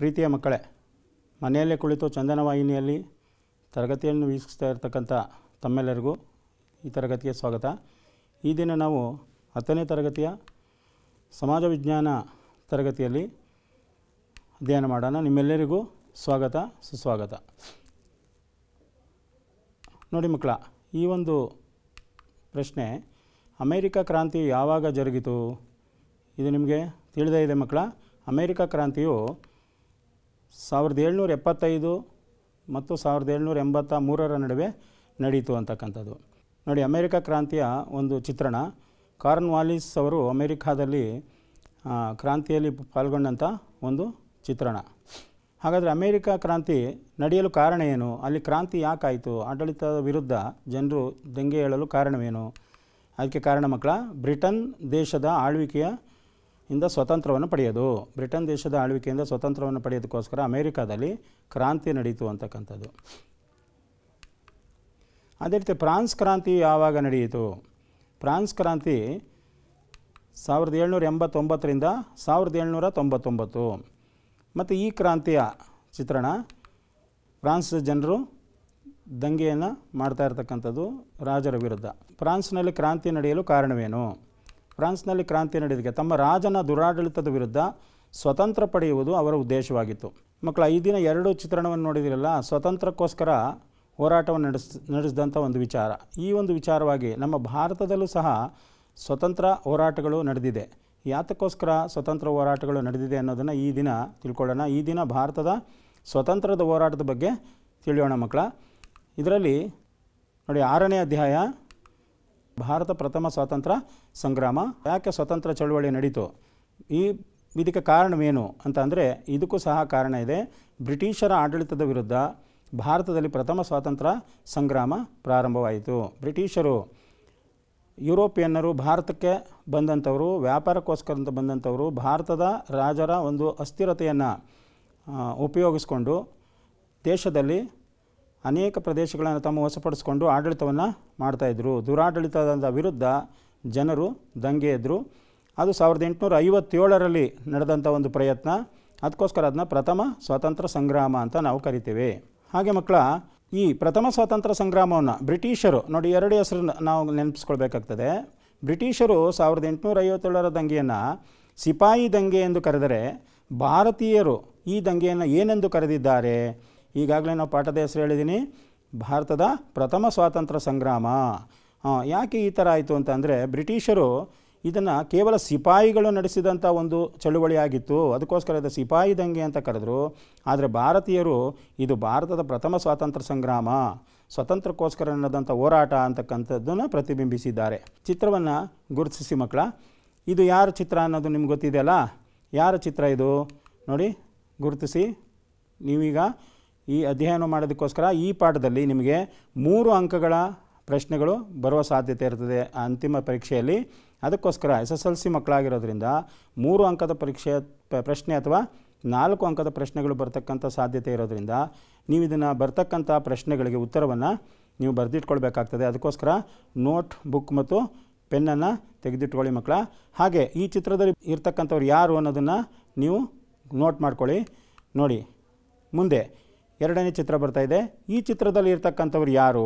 ಪ್ರೀತಿಯ ಮಕ್ಕಳೇ ಮನೆಯಲ್ಲೇ ಕುಳಿತು ಚಂದನವಾಹಿನಿಯಲ್ಲಿ ತರಗತಿಯನ್ನು ವೀಕ್ಷಿಸ್ತಾ ಇರತಕ್ಕಂಥ ತಮ್ಮೆಲ್ಲರಿಗೂ ಈ ತರಗತಿಗೆ ಸ್ವಾಗತ ಈ ದಿನ ನಾವು ಹತ್ತನೇ ತರಗತಿಯ ಸಮಾಜ ವಿಜ್ಞಾನ ತರಗತಿಯಲ್ಲಿ ಅಧ್ಯಯನ ಮಾಡೋಣ ನಿಮ್ಮೆಲ್ಲರಿಗೂ ಸ್ವಾಗತ ಸುಸ್ವಾಗತ ನೋಡಿ ಮಕ್ಕಳ ಈ ಒಂದು ಪ್ರಶ್ನೆ ಅಮೇರಿಕ ಕ್ರಾಂತಿ ಯಾವಾಗ ಜರುಗಿತು ಇದು ನಿಮಗೆ ತಿಳಿದೇ ಇದೆ ಮಕ್ಕಳ ಅಮೇರಿಕ ಕ್ರಾಂತಿಯು ಸಾವಿರದ ಏಳ್ನೂರ ಎಪ್ಪತ್ತೈದು ಮತ್ತು ಸಾವಿರದ ಏಳ್ನೂರ ಎಂಬತ್ತ ಮೂರರ ನಡುವೆ ನಡೆಯಿತು ಅಂತಕ್ಕಂಥದ್ದು ನೋಡಿ ಅಮೆರಿಕ ಕ್ರಾಂತಿಯ ಒಂದು ಚಿತ್ರಣ ಕಾರ್ನ್ ವಾಲಿಸ್ ಅವರು ಅಮೆರಿಕಾದಲ್ಲಿ ಕ್ರಾಂತಿಯಲ್ಲಿ ಪಾಲ್ಗೊಂಡಂಥ ಒಂದು ಚಿತ್ರಣ ಹಾಗಾದರೆ ಅಮೇರಿಕ ಕ್ರಾಂತಿ ನಡೆಯಲು ಕಾರಣ ಏನು ಅಲ್ಲಿ ಕ್ರಾಂತಿ ಯಾಕಾಯಿತು ಆಡಳಿತದ ವಿರುದ್ಧ ಜನರು ದಂಗೆ ಹೇಳಲು ಕಾರಣವೇನು ಅದಕ್ಕೆ ಕಾರಣ ಮಕ್ಕಳ ಬ್ರಿಟನ್ ದೇಶದ ಆಳ್ವಿಕೆಯ ಇಂದ ಸ್ವತಂತ್ರವನ್ನು ಪಡೆಯೋದು ಬ್ರಿಟನ್ ದೇಶದ ಆಳ್ವಿಕೆಯಿಂದ ಸ್ವತಂತ್ರವನ್ನು ಪಡೆಯೋದಕ್ಕೋಸ್ಕರ ಅಮೇರಿಕಾದಲ್ಲಿ ಕ್ರಾಂತಿ ನಡೆಯಿತು ಅಂತಕ್ಕಂಥದ್ದು ಅದೇ ರೀತಿ ಫ್ರಾನ್ಸ್ ಕ್ರಾಂತಿ ಯಾವಾಗ ನಡೆಯಿತು ಫ್ರಾನ್ಸ್ ಕ್ರಾಂತಿ ಸಾವಿರದ ಏಳ್ನೂರ ಎಂಬತ್ತೊಂಬತ್ತರಿಂದ ಸಾವಿರದ ಏಳ್ನೂರ ತೊಂಬತ್ತೊಂಬತ್ತು ಮತ್ತು ಈ ಕ್ರಾಂತಿಯ ಚಿತ್ರಣ ಫ್ರಾನ್ಸ್ ಜನರು ದಂಗೆಯನ್ನು ಮಾಡ್ತಾ ಇರತಕ್ಕಂಥದ್ದು ರಾಜರ ವಿರುದ್ಧ ಫ್ರಾನ್ಸ್ನಲ್ಲಿ ಕ್ರಾಂತಿ ನಡೆಯಲು ಕಾರಣವೇನು ಫ್ರಾನ್ಸ್ನಲ್ಲಿ ಕ್ರಾಂತಿ ನಡೆದಿದೆ ತಮ್ಮ ರಾಜನ ದುರಾಡಳಿತದ ವಿರುದ್ಧ ಸ್ವತಂತ್ರ ಪಡೆಯುವುದು ಅವರ ಉದ್ದೇಶವಾಗಿತ್ತು ಮಕ್ಕಳ ಈ ದಿನ ಎರಡು ಚಿತ್ರಣವನ್ನು ನೋಡಿದಿರಲ್ಲ ಸ್ವತಂತ್ರಕ್ಕೋಸ್ಕರ ಹೋರಾಟವನ್ನು ನಡೆಸ್ ನಡೆಸಿದಂಥ ಒಂದು ವಿಚಾರ ಈ ಒಂದು ವಿಚಾರವಾಗಿ ನಮ್ಮ ಭಾರತದಲ್ಲೂ ಸಹ ಸ್ವತಂತ್ರ ಹೋರಾಟಗಳು ನಡೆದಿದೆ ಯಾತಕ್ಕೋಸ್ಕರ ಸ್ವತಂತ್ರ ಹೋರಾಟಗಳು ನಡೆದಿದೆ ಅನ್ನೋದನ್ನು ಈ ದಿನ ತಿಳ್ಕೊಳ್ಳೋಣ ಈ ದಿನ ಭಾರತದ ಸ್ವತಂತ್ರದ ಹೋರಾಟದ ಬಗ್ಗೆ ತಿಳಿಯೋಣ ಮಕ್ಕಳ ಇದರಲ್ಲಿ ನೋಡಿ ಆರನೇ ಅಧ್ಯಾಯ ಭಾರತ ಪ್ರಥಮ ಸ್ವಾತಂತ್ರ್ಯ ಸಂಗ್ರಾಮ ಯಾಕೆ ಸ್ವತಂತ್ರ ಚಳುವಳಿ ನಡೀತು ಈ ಇದಕ್ಕೆ ಕಾರಣವೇನು ಅಂತ ಅಂದರೆ ಇದಕ್ಕೂ ಸಹ ಕಾರಣ ಇದೆ ಬ್ರಿಟಿಷರ ಆಡಳಿತದ ವಿರುದ್ಧ ಭಾರತದಲ್ಲಿ ಪ್ರಥಮ ಸ್ವಾತಂತ್ರ್ಯ ಸಂಗ್ರಾಮ ಪ್ರಾರಂಭವಾಯಿತು ಬ್ರಿಟಿಷರು ಯುರೋಪಿಯನ್ನರು ಭಾರತಕ್ಕೆ ಬಂದಂಥವರು ವ್ಯಾಪಾರಕ್ಕೋಸ್ಕರ ಅಂತ ಬಂದಂಥವರು ಭಾರತದ ರಾಜರ ಒಂದು ಅಸ್ಥಿರತೆಯನ್ನು ಉಪಯೋಗಿಸ್ಕೊಂಡು ದೇಶದಲ್ಲಿ ಅನೇಕ ಪ್ರದೇಶಗಳನ್ನು ತಮ್ಮ ವಶಪಡಿಸಿಕೊಂಡು ಆಡಳಿತವನ್ನು ಮಾಡ್ತಾಯಿದ್ರು ದುರಾಡಳಿತದ ವಿರುದ್ಧ ಜನರು ದಂಗೆ ಎದ್ದರು ಅದು ಸಾವಿರದ ಎಂಟುನೂರ ಐವತ್ತೇಳರಲ್ಲಿ ನಡೆದಂಥ ಒಂದು ಪ್ರಯತ್ನ ಅದಕ್ಕೋಸ್ಕರ ಅದನ್ನ ಪ್ರಥಮ ಸ್ವಾತಂತ್ರ್ಯ ಸಂಗ್ರಾಮ ಅಂತ ನಾವು ಕರಿತೇವೆ ಹಾಗೆ ಮಕ್ಕಳ ಈ ಪ್ರಥಮ ಸ್ವಾತಂತ್ರ್ಯ ಸಂಗ್ರಾಮವನ್ನು ಬ್ರಿಟಿಷರು ನೋಡಿ ಎರಡು ಹೆಸರು ನಾವು ನೆನಪಿಸ್ಕೊಳ್ಬೇಕಾಗ್ತದೆ ಬ್ರಿಟಿಷರು ಸಾವಿರದ ಎಂಟುನೂರ ಐವತ್ತೇಳರ ದಂಗೆಯನ್ನು ಸಿಪಾಯಿ ದಂಗೆ ಎಂದು ಕರೆದರೆ ಭಾರತೀಯರು ಈ ದಂಗೆಯನ್ನು ಏನೆಂದು ಕರೆದಿದ್ದಾರೆ ಈಗಾಗಲೇ ನಾವು ಪಾಠದ ಹೆಸರು ಹೇಳಿದ್ದೀನಿ ಭಾರತದ ಪ್ರಥಮ ಸ್ವಾತಂತ್ರ್ಯ ಸಂಗ್ರಾಮ ಯಾಕೆ ಈ ಥರ ಆಯಿತು ಅಂತಂದರೆ ಬ್ರಿಟಿಷರು ಇದನ್ನು ಕೇವಲ ಸಿಪಾಯಿಗಳು ನಡೆಸಿದಂಥ ಒಂದು ಆಗಿತ್ತು ಅದಕ್ಕೋಸ್ಕರ ಇದು ಸಿಪಾಯಿ ದಂಗೆ ಅಂತ ಕರೆದರು ಆದರೆ ಭಾರತೀಯರು ಇದು ಭಾರತದ ಪ್ರಥಮ ಸ್ವಾತಂತ್ರ್ಯ ಸಂಗ್ರಾಮ ಸ್ವತಂತ್ರಕ್ಕೋಸ್ಕರ ನಡೆದಂಥ ಹೋರಾಟ ಅಂತಕ್ಕಂಥದ್ದನ್ನು ಪ್ರತಿಬಿಂಬಿಸಿದ್ದಾರೆ ಚಿತ್ರವನ್ನು ಗುರುತಿಸಿ ಮಕ್ಕಳ ಇದು ಯಾರ ಚಿತ್ರ ಅನ್ನೋದು ನಿಮ್ಗೆ ಗೊತ್ತಿದೆಯಲ್ಲ ಯಾರ ಚಿತ್ರ ಇದು ನೋಡಿ ಗುರುತಿಸಿ ನೀವೀಗ ಈ ಅಧ್ಯಯನ ಮಾಡೋದಕ್ಕೋಸ್ಕರ ಈ ಪಾಠದಲ್ಲಿ ನಿಮಗೆ ಮೂರು ಅಂಕಗಳ ಪ್ರಶ್ನೆಗಳು ಬರುವ ಸಾಧ್ಯತೆ ಇರ್ತದೆ ಆ ಅಂತಿಮ ಪರೀಕ್ಷೆಯಲ್ಲಿ ಅದಕ್ಕೋಸ್ಕರ ಎಸ್ ಎಸ್ ಎಲ್ ಸಿ ಮಕ್ಕಳಾಗಿರೋದ್ರಿಂದ ಮೂರು ಅಂಕದ ಪರೀಕ್ಷೆ ಪ್ರಶ್ನೆ ಅಥವಾ ನಾಲ್ಕು ಅಂಕದ ಪ್ರಶ್ನೆಗಳು ಬರ್ತಕ್ಕಂಥ ಸಾಧ್ಯತೆ ಇರೋದ್ರಿಂದ ನೀವು ಇದನ್ನು ಬರ್ತಕ್ಕಂಥ ಪ್ರಶ್ನೆಗಳಿಗೆ ಉತ್ತರವನ್ನು ನೀವು ಬರೆದಿಟ್ಕೊಳ್ಬೇಕಾಗ್ತದೆ ಅದಕ್ಕೋಸ್ಕರ ನೋಟ್ ಬುಕ್ ಮತ್ತು ಪೆನ್ನನ್ನು ತೆಗೆದಿಟ್ಕೊಳ್ಳಿ ಮಕ್ಕಳ ಹಾಗೆ ಈ ಚಿತ್ರದಲ್ಲಿ ಇರ್ತಕ್ಕಂಥವ್ರು ಯಾರು ಅನ್ನೋದನ್ನು ನೀವು ನೋಟ್ ಮಾಡ್ಕೊಳ್ಳಿ ನೋಡಿ ಮುಂದೆ ಎರಡನೇ ಚಿತ್ರ ಬರ್ತಾ ಇದೆ ಈ ಚಿತ್ರದಲ್ಲಿ ಇರ್ತಕ್ಕಂಥವ್ರು ಯಾರು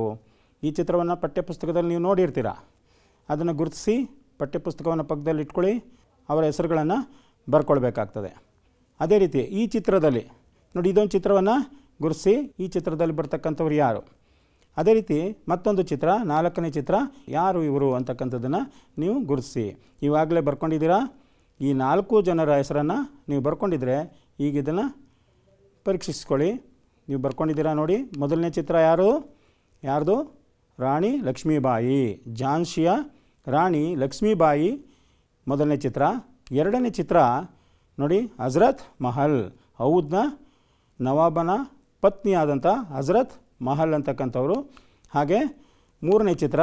ಈ ಚಿತ್ರವನ್ನು ಪಠ್ಯಪುಸ್ತಕದಲ್ಲಿ ನೀವು ನೋಡಿರ್ತೀರ ಅದನ್ನು ಗುರುತಿಸಿ ಪಠ್ಯಪುಸ್ತಕವನ್ನು ಪಕ್ಕದಲ್ಲಿ ಇಟ್ಕೊಳ್ಳಿ ಅವರ ಹೆಸರುಗಳನ್ನು ಬರ್ಕೊಳ್ಬೇಕಾಗ್ತದೆ ಅದೇ ರೀತಿ ಈ ಚಿತ್ರದಲ್ಲಿ ನೋಡಿ ಇದೊಂದು ಚಿತ್ರವನ್ನು ಗುರುತಿಸಿ ಈ ಚಿತ್ರದಲ್ಲಿ ಬರ್ತಕ್ಕಂಥವ್ರು ಯಾರು ಅದೇ ರೀತಿ ಮತ್ತೊಂದು ಚಿತ್ರ ನಾಲ್ಕನೇ ಚಿತ್ರ ಯಾರು ಇವರು ಅಂತಕ್ಕಂಥದ್ದನ್ನು ನೀವು ಗುರುತಿಸಿ ಇವಾಗಲೇ ಬರ್ಕೊಂಡಿದ್ದೀರಾ ಈ ನಾಲ್ಕು ಜನರ ಹೆಸರನ್ನು ನೀವು ಬರ್ಕೊಂಡಿದ್ರೆ ಈಗ ಇದನ್ನು ಪರೀಕ್ಷಿಸ್ಕೊಳ್ಳಿ ನೀವು ಬರ್ಕೊಂಡಿದ್ದೀರಾ ನೋಡಿ ಮೊದಲನೇ ಚಿತ್ರ ಯಾರು ಯಾರ್ದು ರಾಣಿ ಲಕ್ಷ್ಮೀಬಾಯಿ ಝಾನ್ಸಿಯ ರಾಣಿ ಲಕ್ಷ್ಮೀಬಾಯಿ ಮೊದಲನೇ ಚಿತ್ರ ಎರಡನೇ ಚಿತ್ರ ನೋಡಿ ಹಜರತ್ ಮಹಲ್ ಹೌದ್ನ ನವಾಬನ ಪತ್ನಿಯಾದಂಥ ಹಜರತ್ ಮಹಲ್ ಅಂತಕ್ಕಂಥವ್ರು ಹಾಗೆ ಮೂರನೇ ಚಿತ್ರ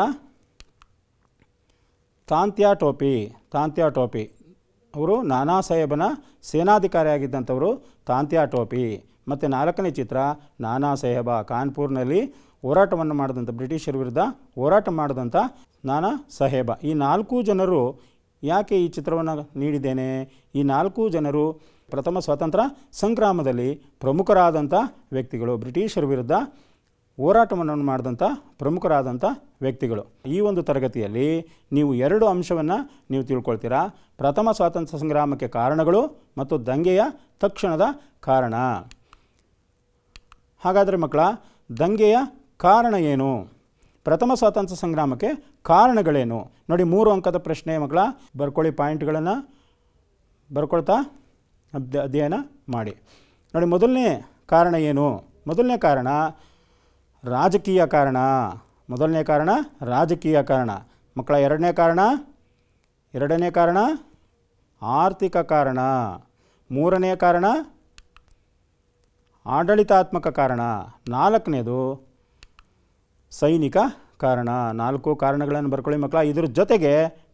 ತಾಂತ್ಯ ಟೋಪಿ ತಾಂತ್ಯ ಟೋಪಿ ಅವರು ನಾನಾ ಸಾಹೇಬನ ಸೇನಾಧಿಕಾರಿಯಾಗಿದ್ದಂಥವರು ತಾಂತ್ಯ ಟೋಪಿ ಮತ್ತು ನಾಲ್ಕನೇ ಚಿತ್ರ ನಾನಾ ಸಾಹೇಬ ಕಾನ್ಪುರ್ನಲ್ಲಿ ಹೋರಾಟವನ್ನು ಮಾಡಿದಂಥ ಬ್ರಿಟಿಷರ ವಿರುದ್ಧ ಹೋರಾಟ ಮಾಡಿದಂಥ ನಾನಾ ಸಾಹೇಬ ಈ ನಾಲ್ಕು ಜನರು ಯಾಕೆ ಈ ಚಿತ್ರವನ್ನು ನೀಡಿದ್ದೇನೆ ಈ ನಾಲ್ಕು ಜನರು ಪ್ರಥಮ ಸ್ವಾತಂತ್ರ್ಯ ಸಂಗ್ರಾಮದಲ್ಲಿ ಪ್ರಮುಖರಾದಂಥ ವ್ಯಕ್ತಿಗಳು ಬ್ರಿಟಿಷರ ವಿರುದ್ಧ ಹೋರಾಟವನ್ನು ಮಾಡಿದಂಥ ಪ್ರಮುಖರಾದಂಥ ವ್ಯಕ್ತಿಗಳು ಈ ಒಂದು ತರಗತಿಯಲ್ಲಿ ನೀವು ಎರಡು ಅಂಶವನ್ನು ನೀವು ತಿಳ್ಕೊಳ್ತೀರಾ ಪ್ರಥಮ ಸ್ವಾತಂತ್ರ್ಯ ಸಂಗ್ರಾಮಕ್ಕೆ ಕಾರಣಗಳು ಮತ್ತು ದಂಗೆಯ ತಕ್ಷಣದ ಕಾರಣ ಹಾಗಾದರೆ ಮಕ್ಕಳ ದಂಗೆಯ ಕಾರಣ ಏನು ಪ್ರಥಮ ಸ್ವಾತಂತ್ರ್ಯ ಸಂಗ್ರಾಮಕ್ಕೆ ಕಾರಣಗಳೇನು ನೋಡಿ ಮೂರು ಅಂಕದ ಪ್ರಶ್ನೆ ಮಕ್ಕಳ ಬರ್ಕೊಳ್ಳಿ ಪಾಯಿಂಟ್ಗಳನ್ನು ಬರ್ಕೊಳ್ತಾ ಅಧ್ಯಯನ ಮಾಡಿ ನೋಡಿ ಮೊದಲನೇ ಕಾರಣ ಏನು ಮೊದಲನೇ ಕಾರಣ ರಾಜಕೀಯ ಕಾರಣ ಮೊದಲನೇ ಕಾರಣ ರಾಜಕೀಯ ಕಾರಣ ಮಕ್ಕಳ ಎರಡನೇ ಕಾರಣ ಎರಡನೇ ಕಾರಣ ಆರ್ಥಿಕ ಕಾರಣ ಮೂರನೇ ಕಾರಣ ಆಡಳಿತಾತ್ಮಕ ಕಾರಣ ನಾಲ್ಕನೇದು ಸೈನಿಕ ಕಾರಣ ನಾಲ್ಕು ಕಾರಣಗಳನ್ನು ಬರ್ಕೊಳ್ಳಿ ಮಕ್ಕಳ ಇದರ ಜೊತೆಗೆ